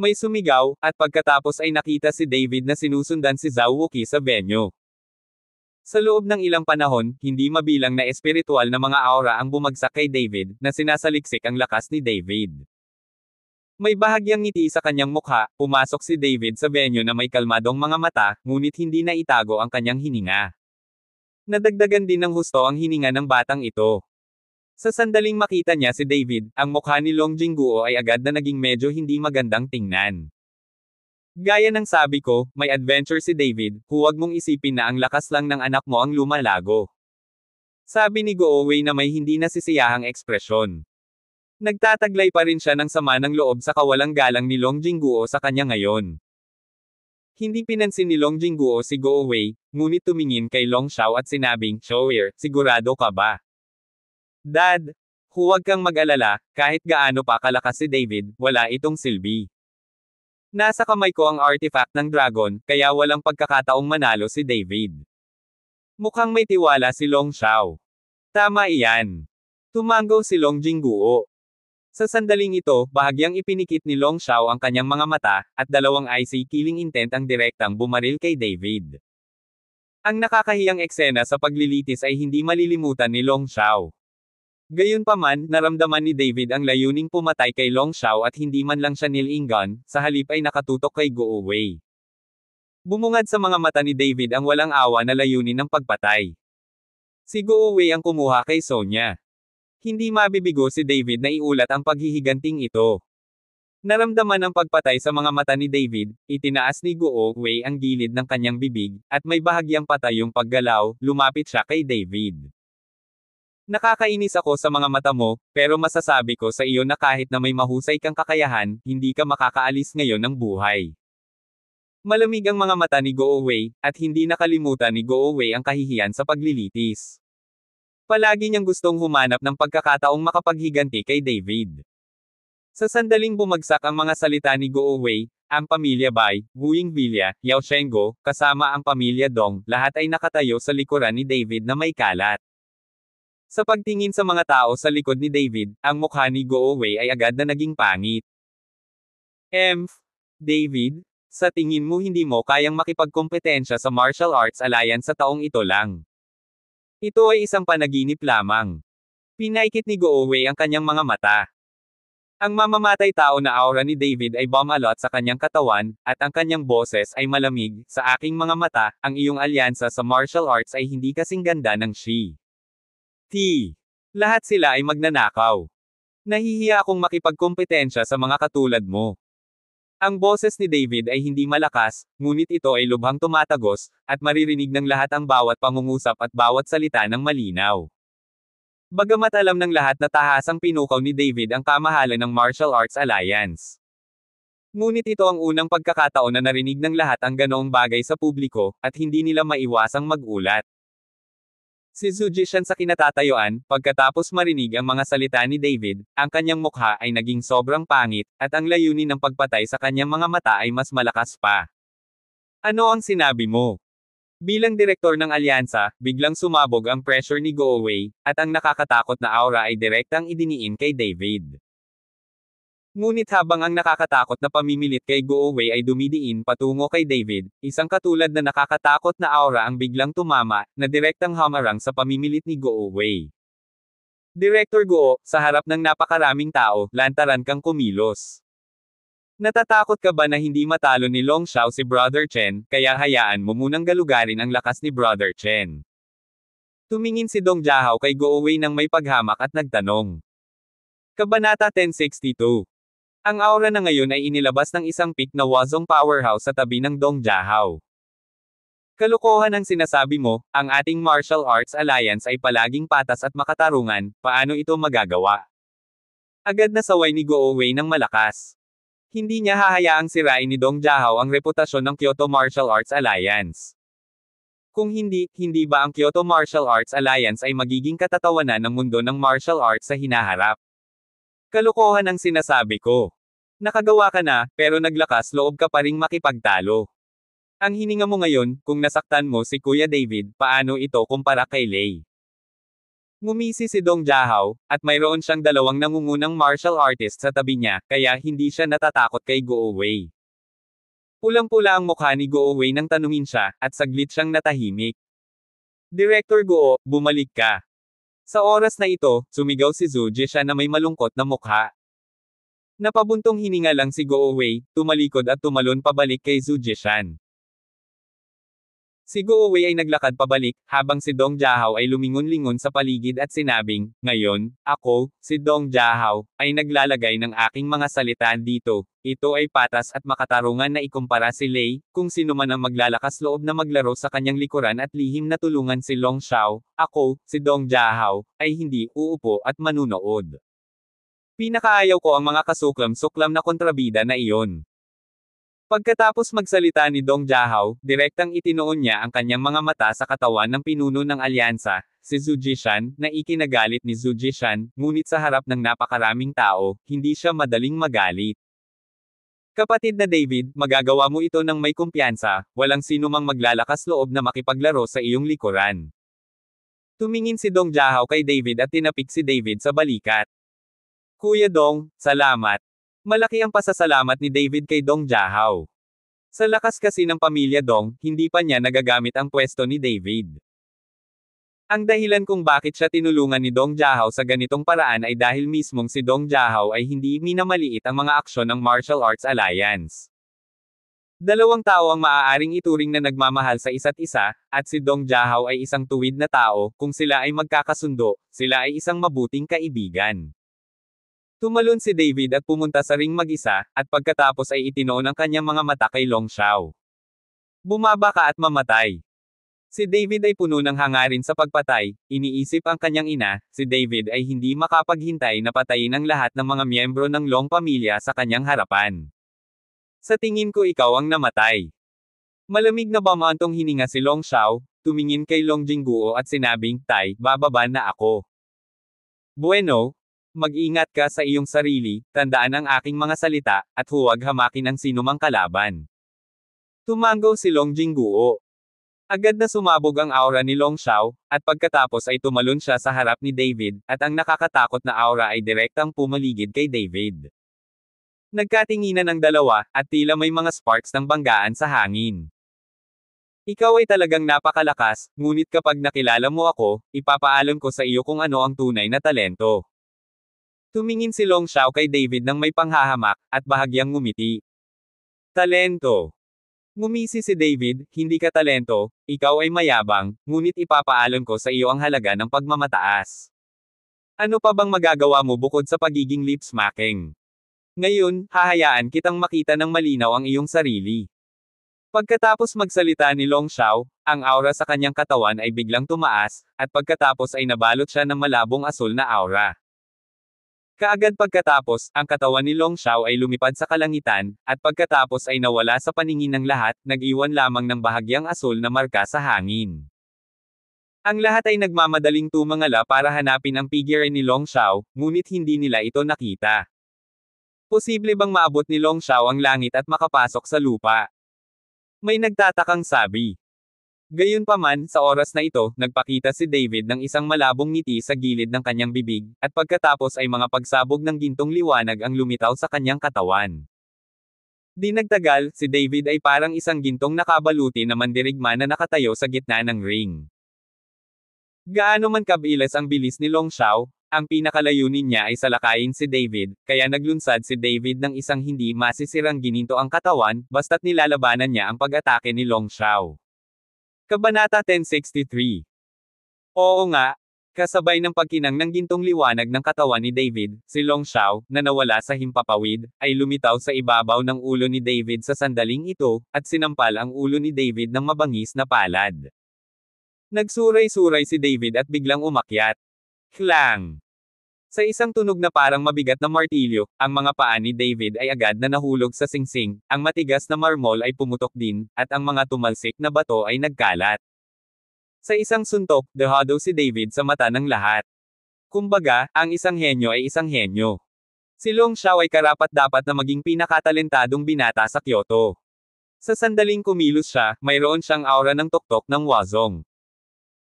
May sumigaw, at pagkatapos ay nakita si David na sinusundan si Zhao Wuki sa venue. Sa loob ng ilang panahon, hindi mabilang na espiritual na mga aura ang bumagsak kay David, na sinasaliksik ang lakas ni David. May bahagyang ngiti sa kanyang mukha, pumasok si David sa venue na may kalmadong mga mata, ngunit hindi na itago ang kanyang hininga. Nadagdagan din ng husto ang hininga ng batang ito. Sa sandaling makita niya si David, ang mukha ni Long Jingguo ay agad na naging medyo hindi magandang tingnan. Gaya ng sabi ko, may adventure si David, huwag mong isipin na ang lakas lang ng anak mo ang lumalago. Sabi ni Gooway na may hindi nasisiyahang ekspresyon. Nagtataglay pa rin siya ng sama ng loob sa kawalang galang ni Long Jingguo sa kanya ngayon. Hindi pinansin ni Long Jingguo si Go Away, ngunit tumingin kay Long Xiao at sinabing, Shower, sigurado ka ba? Dad, huwag kang mag-alala, kahit gaano pa kalakas si David, wala itong silbi. Nasa kamay ko ang artifact ng dragon, kaya walang pagkakataong manalo si David. Mukhang may tiwala si Long Xiao. Tama iyan. Tumanggo si Long Jingguo. Sa sandaling ito, bahagyang ipinikit ni Long Xiao ang kanyang mga mata, at dalawang icy killing intent ang direktang bumaril kay David. Ang nakakahiyang eksena sa paglilitis ay hindi malilimutan ni Long Xiao. Gayunpaman, naramdaman ni David ang layuning pumatay kay Long Xiao at hindi man lang siya nilingon, sa halip ay nakatutok kay Guo Wei. Bumungad sa mga mata ni David ang walang awa na layunin ng pagpatay. Si Guo Wei ang kumuha kay Sonya. Hindi mabibigo si David na iulat ang paghihiganting ito. Naramdaman ang pagpatay sa mga mata ni David, itinaas ni Guo Wei ang gilid ng kanyang bibig, at may bahagyang patay yung paggalaw, lumapit siya kay David. Nakakainis ako sa mga mata mo, pero masasabi ko sa iyo na kahit na may mahusay kang kakayahan, hindi ka makakaalis ngayon ng buhay. Malamig ang mga mata ni Go-Away, at hindi nakalimutan ni Go-Away ang kahihiyan sa paglilitis. Palagi niyang gustong humanap ng pagkakataong makapaghiganti kay David. Sa sandaling bumagsak ang mga salita ni Go-Away, ang pamilya Bai, Wuying Villa, Yao Shengo, kasama ang pamilya Dong, lahat ay nakatayo sa likuran ni David na may kalat. Sa pagtingin sa mga tao sa likod ni David, ang mukha ni Goowei ay agad na naging pangit. Emph, David, sa tingin mo hindi mo kayang makipagkompetensya sa martial arts alliance sa taong ito lang. Ito ay isang panaginip lamang. Pinaikit ni Goowei ang kanyang mga mata. Ang mamamatay tao na aura ni David ay bumalot sa kanyang katawan, at ang kanyang boses ay malamig, sa aking mga mata, ang iyong alyansa sa martial arts ay hindi kasing ganda ng Shi. T. Lahat sila ay magnanakaw. Nahihiya akong makipagkompetensya sa mga katulad mo. Ang boses ni David ay hindi malakas, ngunit ito ay lubhang tumatagos, at maririnig ng lahat ang bawat pangungusap at bawat salita ng malinaw. Bagamat alam ng lahat na tahasang pinukaw ni David ang kamahalan ng Martial Arts Alliance. Ngunit ito ang unang pagkakataon na narinig ng lahat ang ganoong bagay sa publiko, at hindi nila maiwasang magulat. Si Zudishan sa kinatatayuan, pagkatapos marinig ang mga salita ni David, ang kanyang mukha ay naging sobrang pangit, at ang layunin ng pagpatay sa kanyang mga mata ay mas malakas pa. Ano ang sinabi mo? Bilang direktor ng alyansa, biglang sumabog ang pressure ni Goaway, at ang nakakatakot na aura ay direktang idiniin kay David. Ngunit habang ang nakakatakot na pamimilit kay Goowei ay dumidiin patungo kay David, isang katulad na nakakatakot na aura ang biglang tumama, na direktang hamarang sa pamimilit ni Goowei. Director Goo, sa harap ng napakaraming tao, lantaran kang kumilos. Natatakot ka ba na hindi matalo ni Long Xiao si Brother Chen, kaya hayaan mo munang galugarin ang lakas ni Brother Chen. Tumingin si Dong Jiahao kay Goowei nang may paghamak at nagtanong. Kabanata 1062 ang aura na ngayon ay inilabas ng isang peak na wazong powerhouse sa tabi ng Dong Jiahao. Kalokohan ang sinasabi mo, ang ating martial arts alliance ay palaging patas at makatarungan, paano ito magagawa? Agad na saway ni Go Wei ng malakas. Hindi niya hahayaang sirain ni Dong Jiahao ang reputasyon ng Kyoto Martial Arts Alliance. Kung hindi, hindi ba ang Kyoto Martial Arts Alliance ay magiging katatawanan ng mundo ng martial arts sa hinaharap? Kalokohan ang sinasabi ko. Nakagawa ka na, pero naglakas loob ka pa ring makipagtalo. Ang hininga mo ngayon, kung nasaktan mo si Kuya David, paano ito kumpara kay Lei? Ngumisi si Dong Jahaw, at mayroon siyang dalawang nangungunang martial artist sa tabi niya, kaya hindi siya natatakot kay Go Wei. Pulang-pula ang mukha ni Go Wei nang tanungin siya, at saglit siyang natahimik. Director Goo, bumalik ka. Sa oras na ito, sumigaw si Zuji Jisha na may malungkot na mukha. Napabuntong hininga lang si Go Away, tumalikod at tumalon pabalik kay Zhu Jishan. Si Guo Wei ay naglakad pabalik, habang si Dong Jiahao ay lumingon-lingon sa paligid at sinabing, Ngayon, ako, si Dong Jiahao, ay naglalagay ng aking mga salita dito. Ito ay patas at makatarungan na ikumpara si Lei, kung sino man ang maglalakas loob na maglaro sa kanyang likuran at lihim na tulungan si Long Xiao, ako, si Dong Jiahao, ay hindi uupo at manunood. Pinakaayaw ko ang mga kasuklam-suklam na kontrabida na iyon. Pagkatapos magsalita ni Dong Jiahao, direktang itinoon niya ang kanyang mga mata sa katawan ng pinuno ng alyansa, si Zhu Jishan, na ikinagalit ni Zhu Jishan, ngunit sa harap ng napakaraming tao, hindi siya madaling magalit. Kapatid na David, magagawa mo ito ng may kumpiyansa, walang sino mang maglalakas loob na makipaglaro sa iyong likuran. Tumingin si Dong Jiahao kay David at tinapik si David sa balikat. Kuya Dong, salamat. Malaki ang pasasalamat ni David kay Dong Jahaw. Sa lakas kasi ng pamilya Dong, hindi pa niya nagagamit ang pwesto ni David. Ang dahilan kung bakit siya tinulungan ni Dong Jahaw sa ganitong paraan ay dahil mismong si Dong Jahaw ay hindi minamaliit ang mga aksyon ng Martial Arts Alliance. Dalawang tao ang maaaring ituring na nagmamahal sa isa't isa, at si Dong Jahaw ay isang tuwid na tao, kung sila ay magkakasundo, sila ay isang mabuting kaibigan. Tumalon si David at pumunta sa ring mag-isa, at pagkatapos ay itinoon ang kanyang mga mata kay Long Xiao. Bumaba ka at mamatay. Si David ay puno ng hangarin sa pagpatay, iniisip ang kanyang ina, si David ay hindi makapaghintay na patayin ang lahat ng mga miyembro ng Long pamilya sa kanyang harapan. Sa tingin ko ikaw ang namatay. Malamig na bamantong hininga si Long Xiao, tumingin kay Long Jingguo at sinabing, Tay, bababa na ako. Bueno, Mag-ingat ka sa iyong sarili, tandaan ang aking mga salita, at huwag hamakin ang sinumang kalaban. Tumango si Long Jingguo. Agad na sumabog ang aura ni Long Xiao, at pagkatapos ay tumalon siya sa harap ni David, at ang nakakatakot na aura ay direktang pumaligid kay David. Nagkatinginan ang dalawa, at tila may mga sparks ng banggaan sa hangin. Ikaw ay talagang napakalakas, ngunit kapag nakilala mo ako, ipapaalam ko sa iyo kung ano ang tunay na talento. Tumingin si Long Xiao kay David nang may panghahamak, at bahagyang ngumiti. Talento. Ngumisi si David, hindi ka talento, ikaw ay mayabang, ngunit ipapaalam ko sa iyo ang halaga ng pagmamataas. Ano pa bang magagawa mo bukod sa pagiging lip smacking? Ngayon, hahayaan kitang makita ng malinaw ang iyong sarili. Pagkatapos magsalita ni Long Xiao, ang aura sa kanyang katawan ay biglang tumaas, at pagkatapos ay nabalot siya ng malabong asul na aura. Kaagad pagkatapos, ang katawan ni Long Xiao ay lumipad sa kalangitan, at pagkatapos ay nawala sa paningin ng lahat, nag-iwan lamang ng bahagyang asul na marka sa hangin. Ang lahat ay nagmamadaling tumangala para hanapin ang figure ni Long Xiao, ngunit hindi nila ito nakita. Posible bang maabot ni Long Xiao ang langit at makapasok sa lupa? May nagtatakang sabi. Gayunpaman, sa oras na ito, nagpakita si David ng isang malabong ngiti sa gilid ng kanyang bibig, at pagkatapos ay mga pagsabog ng gintong liwanag ang lumitaw sa kanyang katawan. Di nagtagal, si David ay parang isang gintong nakabaluti na mandirigma na nakatayo sa gitna ng ring. Gaano man kabilis ang bilis ni Long Xiao, ang pinakalayunin niya ay salakayin si David, kaya naglunsad si David ng isang hindi masisirang gininto ang katawan, basta't nilalabanan niya ang pag-atake ni Long Xiao. Kabanata 1063 Oo nga, kasabay ng pagkinang ng gintong liwanag ng katawan ni David, si Long Xiao, na nawala sa himpapawid, ay lumitaw sa ibabaw ng ulo ni David sa sandaling ito, at sinampal ang ulo ni David ng mabangis na palad. Nagsuray-suray si David at biglang umakyat. Klang! Sa isang tunog na parang mabigat na martilyo, ang mga paa ni David ay agad na nahulog sa singsing, ang matigas na marmol ay pumutok din, at ang mga tumalsik na bato ay nagkalat. Sa isang suntok, dehado si David sa mata ng lahat. Kumbaga, ang isang henyo ay isang henyo. Si Long Xiao ay karapat dapat na maging pinakatalentadong binata sa Kyoto. Sa sandaling kumilos siya, mayroon siyang aura ng tuktok ng wazong.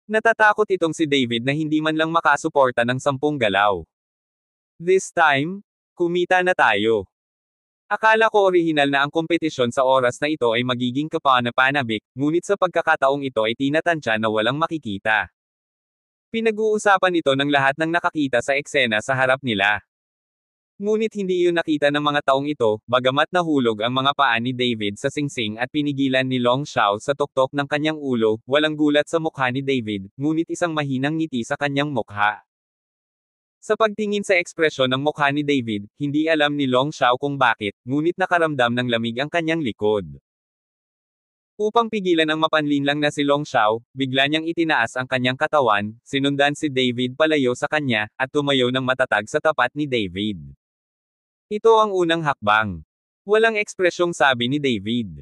Natatakot itong si David na hindi man lang makasuporta ng sampung galaw. This time, kumita na tayo. Akala ko orihinal na ang kompetisyon sa oras na ito ay magiging kapanapanabik, ngunit sa pagkakataong ito ay tinatansya na walang makikita. Pinag-uusapan ito ng lahat ng nakakita sa eksena sa harap nila. Ngunit hindi iyon nakita ng mga taong ito, bagamat nahulog ang mga paa ni David sa singsing at pinigilan ni Long Xiao sa tuktok ng kanyang ulo, walang gulat sa mukha ni David, ngunit isang mahinang ngiti sa kanyang mukha. Sa pagtingin sa ekspresyon ng mukha ni David, hindi alam ni Long Xiao kung bakit, ngunit nakaramdam ng lamig ang kanyang likod. Upang pigilan ang mapanlinlang na si Long Xiao, bigla niyang itinaas ang kanyang katawan, sinundan si David palayo sa kanya, at tumayo ng matatag sa tapat ni David. Ito ang unang hakbang. Walang ekspresyong sabi ni David.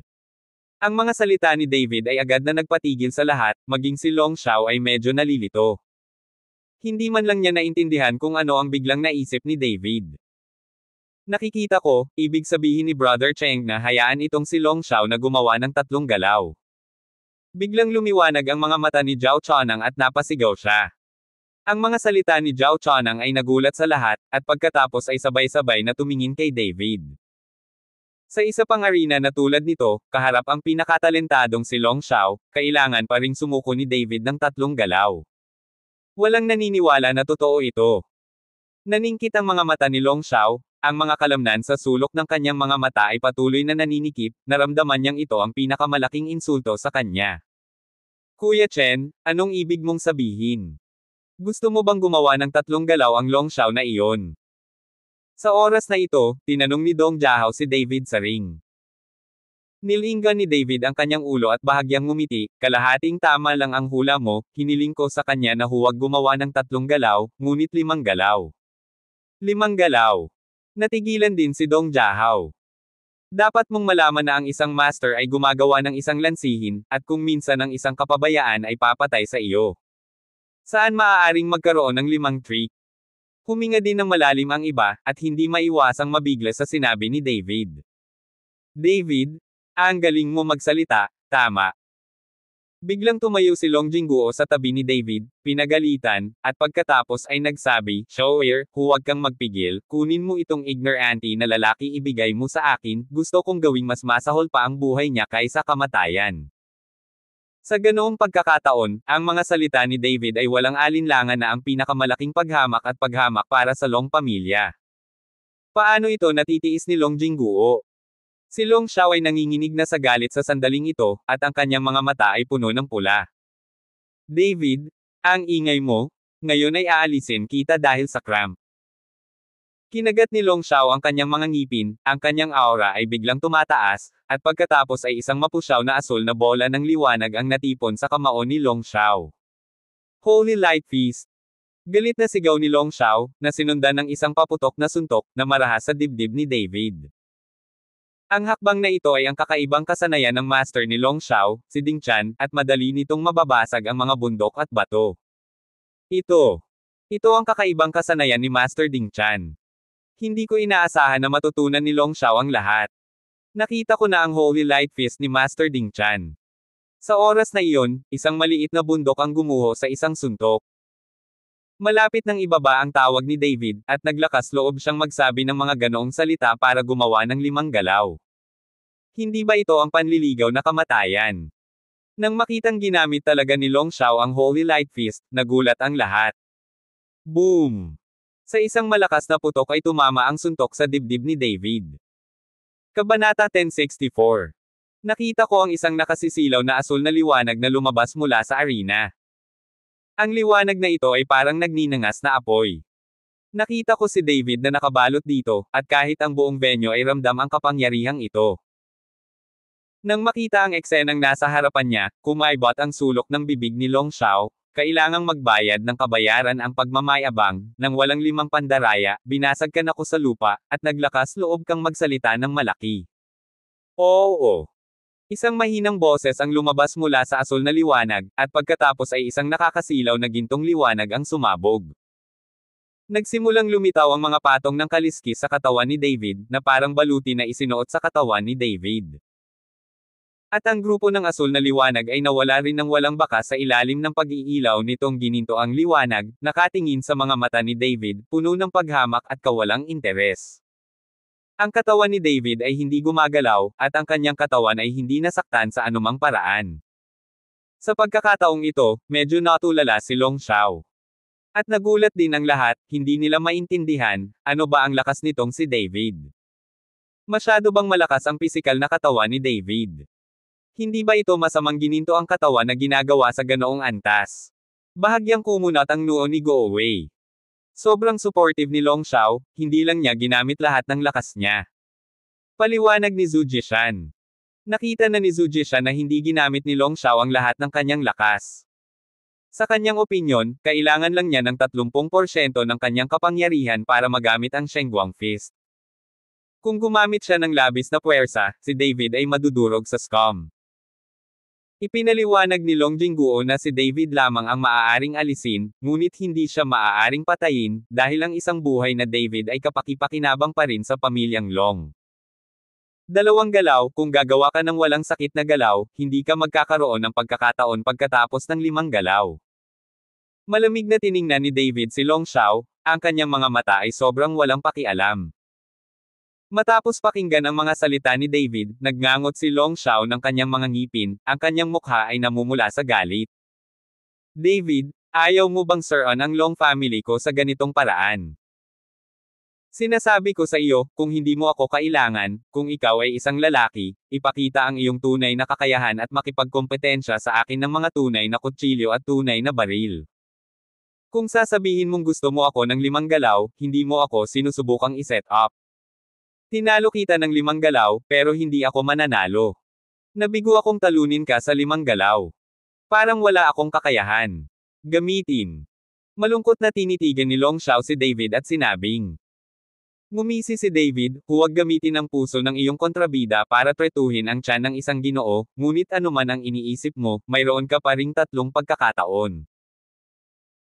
Ang mga salita ni David ay agad na nagpatigil sa lahat, maging si Long Xiao ay medyo nalilito. Hindi man lang niya naintindihan kung ano ang biglang naisip ni David. Nakikita ko, ibig sabihin ni Brother Cheng na hayaan itong si Long Xiao na gumawa ng tatlong galaw. Biglang lumiwanag ang mga mata ni Zhao Chanang at napasigaw siya. Ang mga salita ni Zhao Chanang ay nagulat sa lahat, at pagkatapos ay sabay-sabay na tumingin kay David. Sa isa pang arena na tulad nito, kaharap ang pinakatalentadong si Long Xiao, kailangan pa ring sumuko ni David ng tatlong galaw. Walang naniniwala na totoo ito. Naningkit ang mga mata ni Long Xiao, ang mga kalamnan sa sulok ng kanyang mga mata ay patuloy na naninikip, naramdaman niyang ito ang pinakamalaking insulto sa kanya. Kuya Chen, anong ibig mong sabihin? Gusto mo bang gumawa ng tatlong galaw ang long shao na iyon? Sa oras na ito, tinanong ni Dong Jahao si David sa ring. Nilingga ni David ang kanyang ulo at bahagyang ngumiti, kalahating tama lang ang hula mo, hiniling ko sa kanya na huwag gumawa ng tatlong galaw, ngunit limang galaw. Limang galaw. Natigilan din si Dong Jahao. Dapat mong malaman na ang isang master ay gumagawa ng isang lansihin, at kung minsan ang isang kapabayaan ay papatay sa iyo. Saan maaaring magkaroon ng limang trick? Huminga din ng malalim ang iba, at hindi maiwasang mabigla sa sinabi ni David. David, ang galing mo magsalita, tama. Biglang tumayo si Long Jingguo sa tabi ni David, pinagalitan, at pagkatapos ay nagsabi, Shower, huwag kang magpigil, kunin mo itong ignorante na lalaki ibigay mo sa akin, gusto kong gawing mas masahol pa ang buhay niya kaysa kamatayan. Sa ganoong pagkakataon, ang mga salita ni David ay walang alinlangan na ang pinakamalaking paghamak at paghamak para sa Long pamilya. Paano ito natitiis ni Long Jingguo? Si Long Xiao ay nanginginig na sa galit sa sandaling ito, at ang kanyang mga mata ay puno ng pula. David, ang ingay mo, ngayon ay aalisin kita dahil sa cramp. Kinagat ni Long Xiao ang kanyang mga ngipin, ang kanyang aura ay biglang tumataas, at pagkatapos ay isang mapusyaw na asul na bola ng liwanag ang natipon sa kamao ni Long Xiao. Holy Light Feast! Galit na sigaw ni Long Xiao, na sinundan ng isang paputok na suntok, na marahas sa dibdib ni David. Ang hakbang na ito ay ang kakaibang kasanayan ng master ni Long Xiao, si Ding Chan, at madali nitong mababasag ang mga bundok at bato. Ito. Ito ang kakaibang kasanayan ni Master Ding Chan. Hindi ko inaasahan na matutunan ni Long Xiao ang lahat. Nakita ko na ang Holy Light Fist ni Master Ding Chan. Sa oras na iyon, isang maliit na bundok ang gumuho sa isang suntok. Malapit ng ibaba ang tawag ni David, at naglakas loob siyang magsabi ng mga ganoong salita para gumawa ng limang galaw. Hindi ba ito ang panliligaw na kamatayan? Nang makitang ginamit talaga ni Long Xiao ang Holy Light Fist, nagulat ang lahat. Boom! Sa isang malakas na putok ay tumama ang suntok sa dibdib ni David. Kabanata 1064. Nakita ko ang isang nakasisilaw na asul na liwanag na lumabas mula sa arena. Ang liwanag na ito ay parang nagninangas na apoy. Nakita ko si David na nakabalot dito, at kahit ang buong venue ay ramdam ang kapangyarihang ito. Nang makita ang eksenang nasa harapan niya, kumaybot ang sulok ng bibig ni Long Xiao, Kailangang magbayad ng kabayaran ang pagmamayabang, nang walang limang pandaraya, binasag binasagkan ako sa lupa, at naglakas loob kang magsalita ng malaki. Oo. Isang mahinang boses ang lumabas mula sa asul na liwanag, at pagkatapos ay isang nakakasilaw na gintong liwanag ang sumabog. Nagsimulang lumitaw ang mga patong ng kaliski sa katawan ni David, na parang baluti na isinuot sa katawan ni David. At ang grupo ng asul na liwanag ay nawala rin ng walang baka sa ilalim ng pag-iilaw nitong gininto ang liwanag, nakatingin sa mga mata ni David, puno ng paghamak at kawalang interes. Ang katawan ni David ay hindi gumagalaw, at ang kanyang katawan ay hindi nasaktan sa anumang paraan. Sa pagkakataong ito, medyo natulala si Long Xiao. At nagulat din ang lahat, hindi nila maintindihan, ano ba ang lakas nitong si David. Masyado bang malakas ang pisikal na katawan ni David? Hindi ba ito masamang gininto ang katawan na ginagawa sa ganoong antas? Bahagyang kumunat ang noo ni Go Away. Sobrang supportive ni Long Xiao, hindi lang niya ginamit lahat ng lakas niya. Paliwanag ni Zhu Jishan. Nakita na ni Zhu Jishan na hindi ginamit ni Long Xiao ang lahat ng kanyang lakas. Sa kanyang opinyon, kailangan lang niya ng 30% ng kanyang kapangyarihan para magamit ang Shengguang Fist. Kung gumamit siya ng labis na puwersa, si David ay madudurog sa scum. Ipinaliwanag ni Long Jingguo na si David lamang ang maaaring alisin, ngunit hindi siya maaaring patayin, dahil ang isang buhay na David ay kapakipakinabang pa rin sa pamilyang Long. Dalawang galaw, kung gagawa ka ng walang sakit na galaw, hindi ka magkakaroon ng pagkakataon pagkatapos ng limang galaw. Malamig na tiningnan ni David si Long Xiao, ang kanyang mga mata ay sobrang walang pakialam. Matapos pakinggan ang mga salita ni David, nagngangot si Long Xiao ng kanyang mga ngipin, ang kanyang mukha ay namumula sa galit. David, ayaw mo bang sir ang Long family ko sa ganitong paraan? Sinasabi ko sa iyo, kung hindi mo ako kailangan, kung ikaw ay isang lalaki, ipakita ang iyong tunay na kakayahan at makipagkompetensya sa akin ng mga tunay na kutsilyo at tunay na baril. Kung sasabihin mong gusto mo ako ng limang galaw, hindi mo ako sinusubukang iset up. Tinalo kita ng limang galaw, pero hindi ako mananalo. Nabigo akong talunin ka sa limang galaw. Parang wala akong kakayahan. Gamitin. Malungkot na tinitigan ni Long Xiao si David at sinabing. Ngumisi si David, huwag gamitin ang puso ng iyong kontrabida para tretuhin ang tiyan ng isang ginoo, ngunit anuman ang iniisip mo, mayroon ka pa ring tatlong pagkakataon.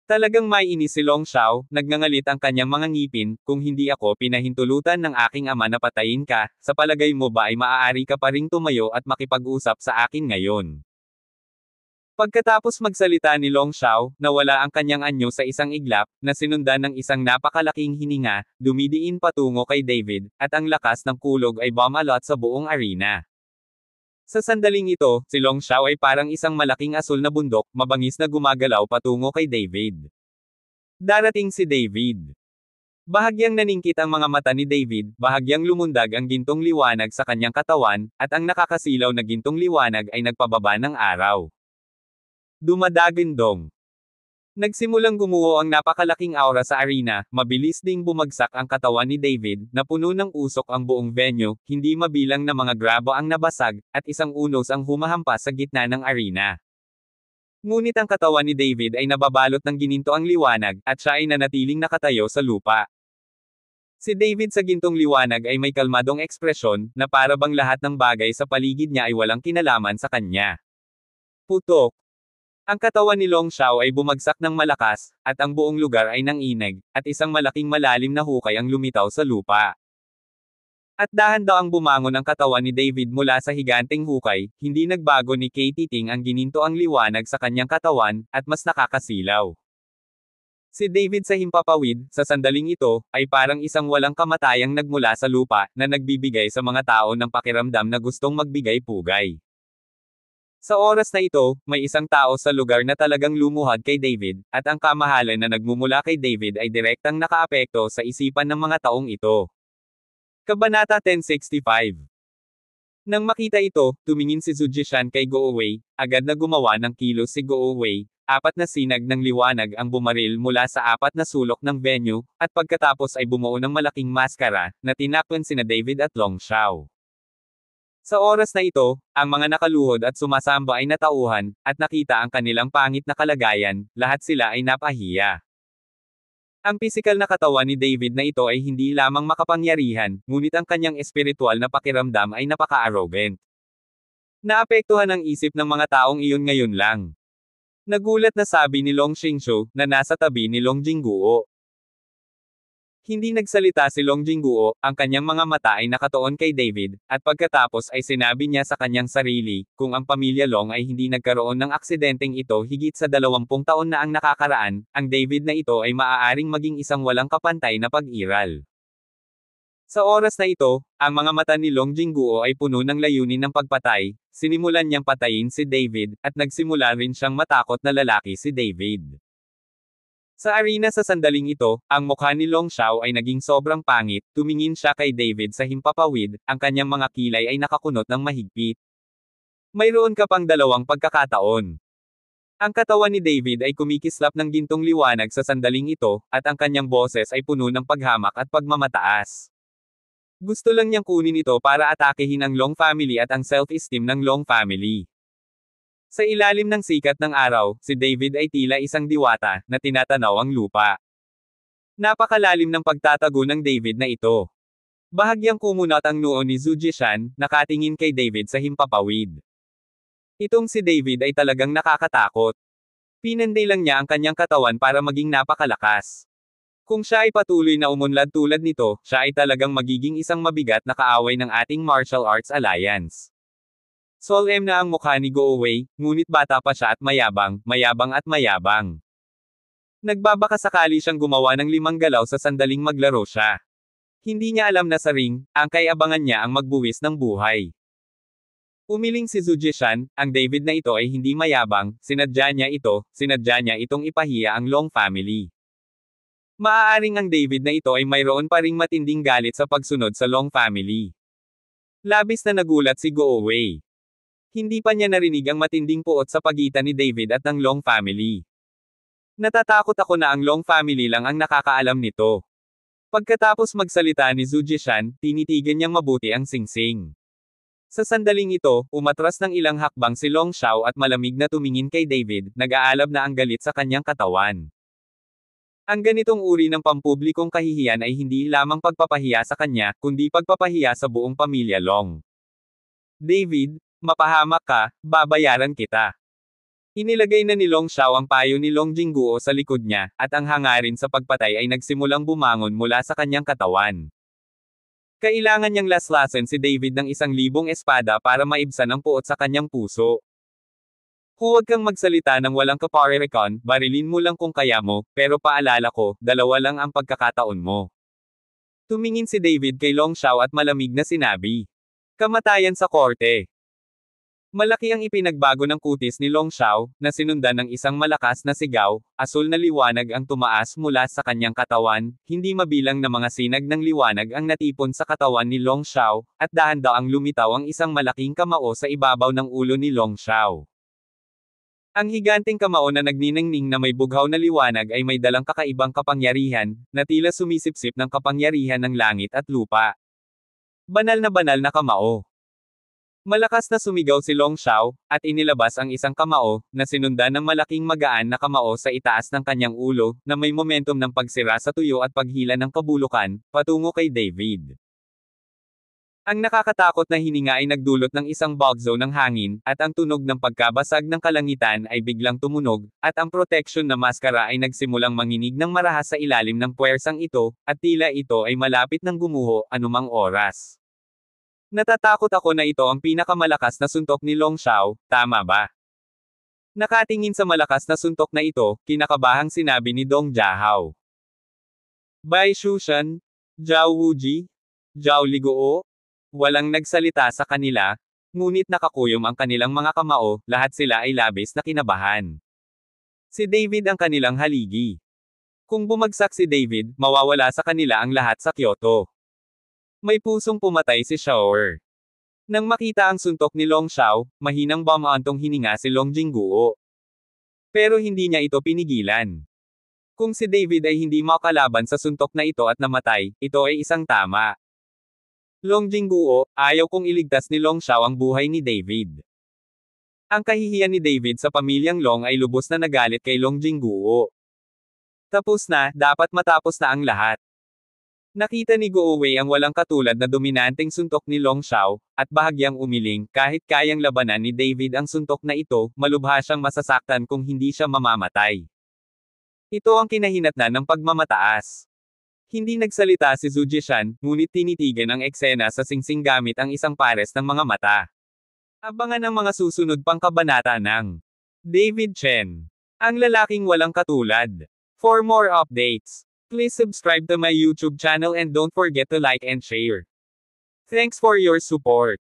Talagang may inis si Long Xiao, nagngangalit ang kanyang mga ngipin, kung hindi ako pinahintulutan ng aking ama na patayin ka, sa palagay mo ba ay maaari ka pa ring tumayo at makipag-usap sa akin ngayon? Pagkatapos magsalita ni Long Xiao, nawala ang kanyang anyo sa isang iglap, na sinundan ng isang napakalaking hininga, dumidiin patungo kay David, at ang lakas ng kulog ay bumalot sa buong arena. Sa sandaling ito, si Long Xiao ay parang isang malaking asul na bundok, mabangis na gumagalaw patungo kay David. Darating si David. Bahagyang naningkit ang mga mata ni David, bahagyang lumundag ang gintong liwanag sa kanyang katawan, at ang nakakasilaw na gintong liwanag ay nagpababa ng araw. Dumadagin dong. Nagsimulang gumuo ang napakalaking aura sa arena, mabilis ding bumagsak ang katawan ni David, na puno ng usok ang buong venue, hindi mabilang na mga grabo ang nabasag, at isang unos ang humahampas sa gitna ng arena. Ngunit ang katawan ni David ay nababalot ng gininto ang liwanag, at siya ay nanatiling nakatayo sa lupa. Si David sa gintong liwanag ay may kalmadong ekspresyon, na para bang lahat ng bagay sa paligid niya ay walang kinalaman sa kanya. Putok, ang katawan ni Long Xiao ay bumagsak ng malakas, at ang buong lugar ay nanginig, at isang malaking malalim na hukay ang lumitaw sa lupa. At dahan daw ang bumangon ang katawan ni David mula sa higanteng hukay, hindi nagbago ni Katie Ting ang gininto ang liwanag sa kanyang katawan, at mas nakakasilaw. Si David sa himpapawid, sa sandaling ito, ay parang isang walang kamatayang nagmula sa lupa, na nagbibigay sa mga tao ng pakiramdam na gustong magbigay pugay. Sa oras na ito, may isang tao sa lugar na talagang lumuhad kay David, at ang kamahalan na nagmumula kay David ay direktang nakaapekto sa isipan ng mga taong ito. Kabanata 1065 Nang makita ito, tumingin si Zujishan kay Goowei, agad na gumawa ng kilos si Goowei, apat na sinag ng liwanag ang bumaril mula sa apat na sulok ng venue, at pagkatapos ay bumuo ng malaking maskara, na tinapon sina David at Long Xiao. Sa oras na ito, ang mga nakaluhod at sumasamba ay natauhan, at nakita ang kanilang pangit na kalagayan, lahat sila ay napahiya. Ang pisikal na katawan ni David na ito ay hindi lamang makapangyarihan, ngunit ang kanyang espiritual na pakiramdam ay napaka-arrogant. Naapektuhan ang isip ng mga taong iyon ngayon lang. Nagulat na sabi ni Long Xingqiu, na nasa tabi ni Long Jingguo. Hindi nagsalita si Long Jingguo, ang kanyang mga mata ay nakatoon kay David, at pagkatapos ay sinabi niya sa kanyang sarili, kung ang pamilya Long ay hindi nagkaroon ng aksidenteng ito higit sa 20 taon na ang nakakaraan, ang David na ito ay maaaring maging isang walang kapantay na pag-iral. Sa oras na ito, ang mga mata ni Long Jingguo ay puno ng layunin ng pagpatay, sinimulan niyang patayin si David, at nagsimula rin siyang matakot na lalaki si David. Sa arena sa sandaling ito, ang mukha ni Long Xiao ay naging sobrang pangit, tumingin siya kay David sa himpapawid, ang kanyang mga kilay ay nakakunot ng mahigpit. Mayroon ka pang dalawang pagkakataon. Ang katawan ni David ay kumikislap ng gintong liwanag sa sandaling ito, at ang kanyang boses ay puno ng paghamak at pagmamataas. Gusto lang niyang kunin ito para atakehin ang Long family at ang self-esteem ng Long family. Sa ilalim ng sikat ng araw, si David ay tila isang diwata, na tinatanaw ang lupa. Napakalalim ng pagtatago ng David na ito. Bahagyang kumunot ang noo ni Zujishan, nakatingin kay David sa himpapawid. Itong si David ay talagang nakakatakot. Pinanday lang niya ang kanyang katawan para maging napakalakas. Kung siya ay patuloy na umunlad tulad nito, siya ay talagang magiging isang mabigat na kaaway ng ating martial arts alliance. Solemn na ang mukha ni Go Away, ngunit bata pa siya at mayabang, mayabang at mayabang. Nagbabaka sakali siyang gumawa ng limang galaw sa sandaling maglaro siya. Hindi niya alam na sa ring, ang kayabangan niya ang magbuwis ng buhay. Umiling si Zujeshan, ang David na ito ay hindi mayabang, sinadya niya ito, sinadya niya itong ipahiya ang Long family. Maaaring ang David na ito ay mayroon pa ring matinding galit sa pagsunod sa Long family. Labis na nagulat si Go Away hindi pa niya narinig ang matinding puot sa pagitan ni David at ng Long family. Natatakot ako na ang Long family lang ang nakakaalam nito. Pagkatapos magsalita ni Zujishan, tinitigan niyang mabuti ang singsing. Sa sandaling ito, umatras ng ilang hakbang si Long Xiao at malamig na tumingin kay David, nag-aalab na ang galit sa kanyang katawan. Ang ganitong uri ng pampublikong kahihiyan ay hindi lamang pagpapahiya sa kanya, kundi pagpapahiya sa buong pamilya Long. David, mapahamak ka, babayaran kita. Inilagay na ni Long Xiao ang payo ni Long Jingguo sa likod niya, at ang hangarin sa pagpatay ay nagsimulang bumangon mula sa kanyang katawan. Kailangan niyang laslasin si David ng isang libong espada para maibsan ang puot sa kanyang puso. Huwag kang magsalita ng walang kaparirikon, barilin mo lang kung kaya mo, pero paalala ko, dalawa lang ang pagkakataon mo. Tumingin si David kay Long Xiao at malamig na sinabi. Kamatayan sa korte. Malaki ang ipinagbago ng kutis ni Long Xiao, na sinundan ng isang malakas na sigaw, asul na liwanag ang tumaas mula sa kanyang katawan, hindi mabilang na mga sinag ng liwanag ang natipon sa katawan ni Long Xiao, at dahan-daang lumitaw ang isang malaking kamao sa ibabaw ng ulo ni Long Xiao. Ang higanting kamao na nagniningning na may bughaw na liwanag ay may dalang kakaibang kapangyarihan, na tila sumisipsip ng kapangyarihan ng langit at lupa. Banal na banal na kamao. Malakas na sumigaw si Long Xiao, at inilabas ang isang kamao, na sinundan ng malaking magaan na kamao sa itaas ng kanyang ulo, na may momentum ng pagsira sa tuyo at paghila ng kabulukan, patungo kay David. Ang nakakatakot na hininga ay nagdulot ng isang bagzo ng hangin, at ang tunog ng pagkabasag ng kalangitan ay biglang tumunog, at ang protection na maskara ay nagsimulang manginig ng marahas sa ilalim ng puwersang ito, at tila ito ay malapit ng gumuho anumang oras. Natatakot ako na ito ang pinakamalakas na suntok ni Long Xiao, tama ba? Nakatingin sa malakas na suntok na ito, kinakabahang sinabi ni Dong Jiahao. Bai Shushan, Zhao Wuji, Zhao Liguo, walang nagsalita sa kanila, ngunit nakakuyom ang kanilang mga kamao, lahat sila ay labis na kinabahan. Si David ang kanilang haligi. Kung bumagsak si David, mawawala sa kanila ang lahat sa Kyoto. May pusong pumatay si Shaor. Nang makita ang suntok ni Long Xiao, mahinang bamaantong hininga si Long Jingguo. Pero hindi niya ito pinigilan. Kung si David ay hindi makalaban sa suntok na ito at namatay, ito ay isang tama. Long Jingguo, ayaw kong iligtas ni Long Xiao ang buhay ni David. Ang kahihiyan ni David sa pamilyang Long ay lubos na nagalit kay Long Jingguo. Tapos na, dapat matapos na ang lahat. Nakita ni Goowei ang walang katulad na dominanteng suntok ni Long Xiao, at bahagyang umiling, kahit kayang labanan ni David ang suntok na ito, malubha siyang masasaktan kung hindi siya mamamatay. Ito ang kinahinatnan ng pagmamataas. Hindi nagsalita si Zhu Jishan, ngunit tinitigan ang eksena sa singsing gamit ang isang pares ng mga mata. Abangan ang mga susunod pang kabanata ng David Chen. Ang lalaking walang katulad. For more updates, Please subscribe to my YouTube channel and don't forget to like and share. Thanks for your support.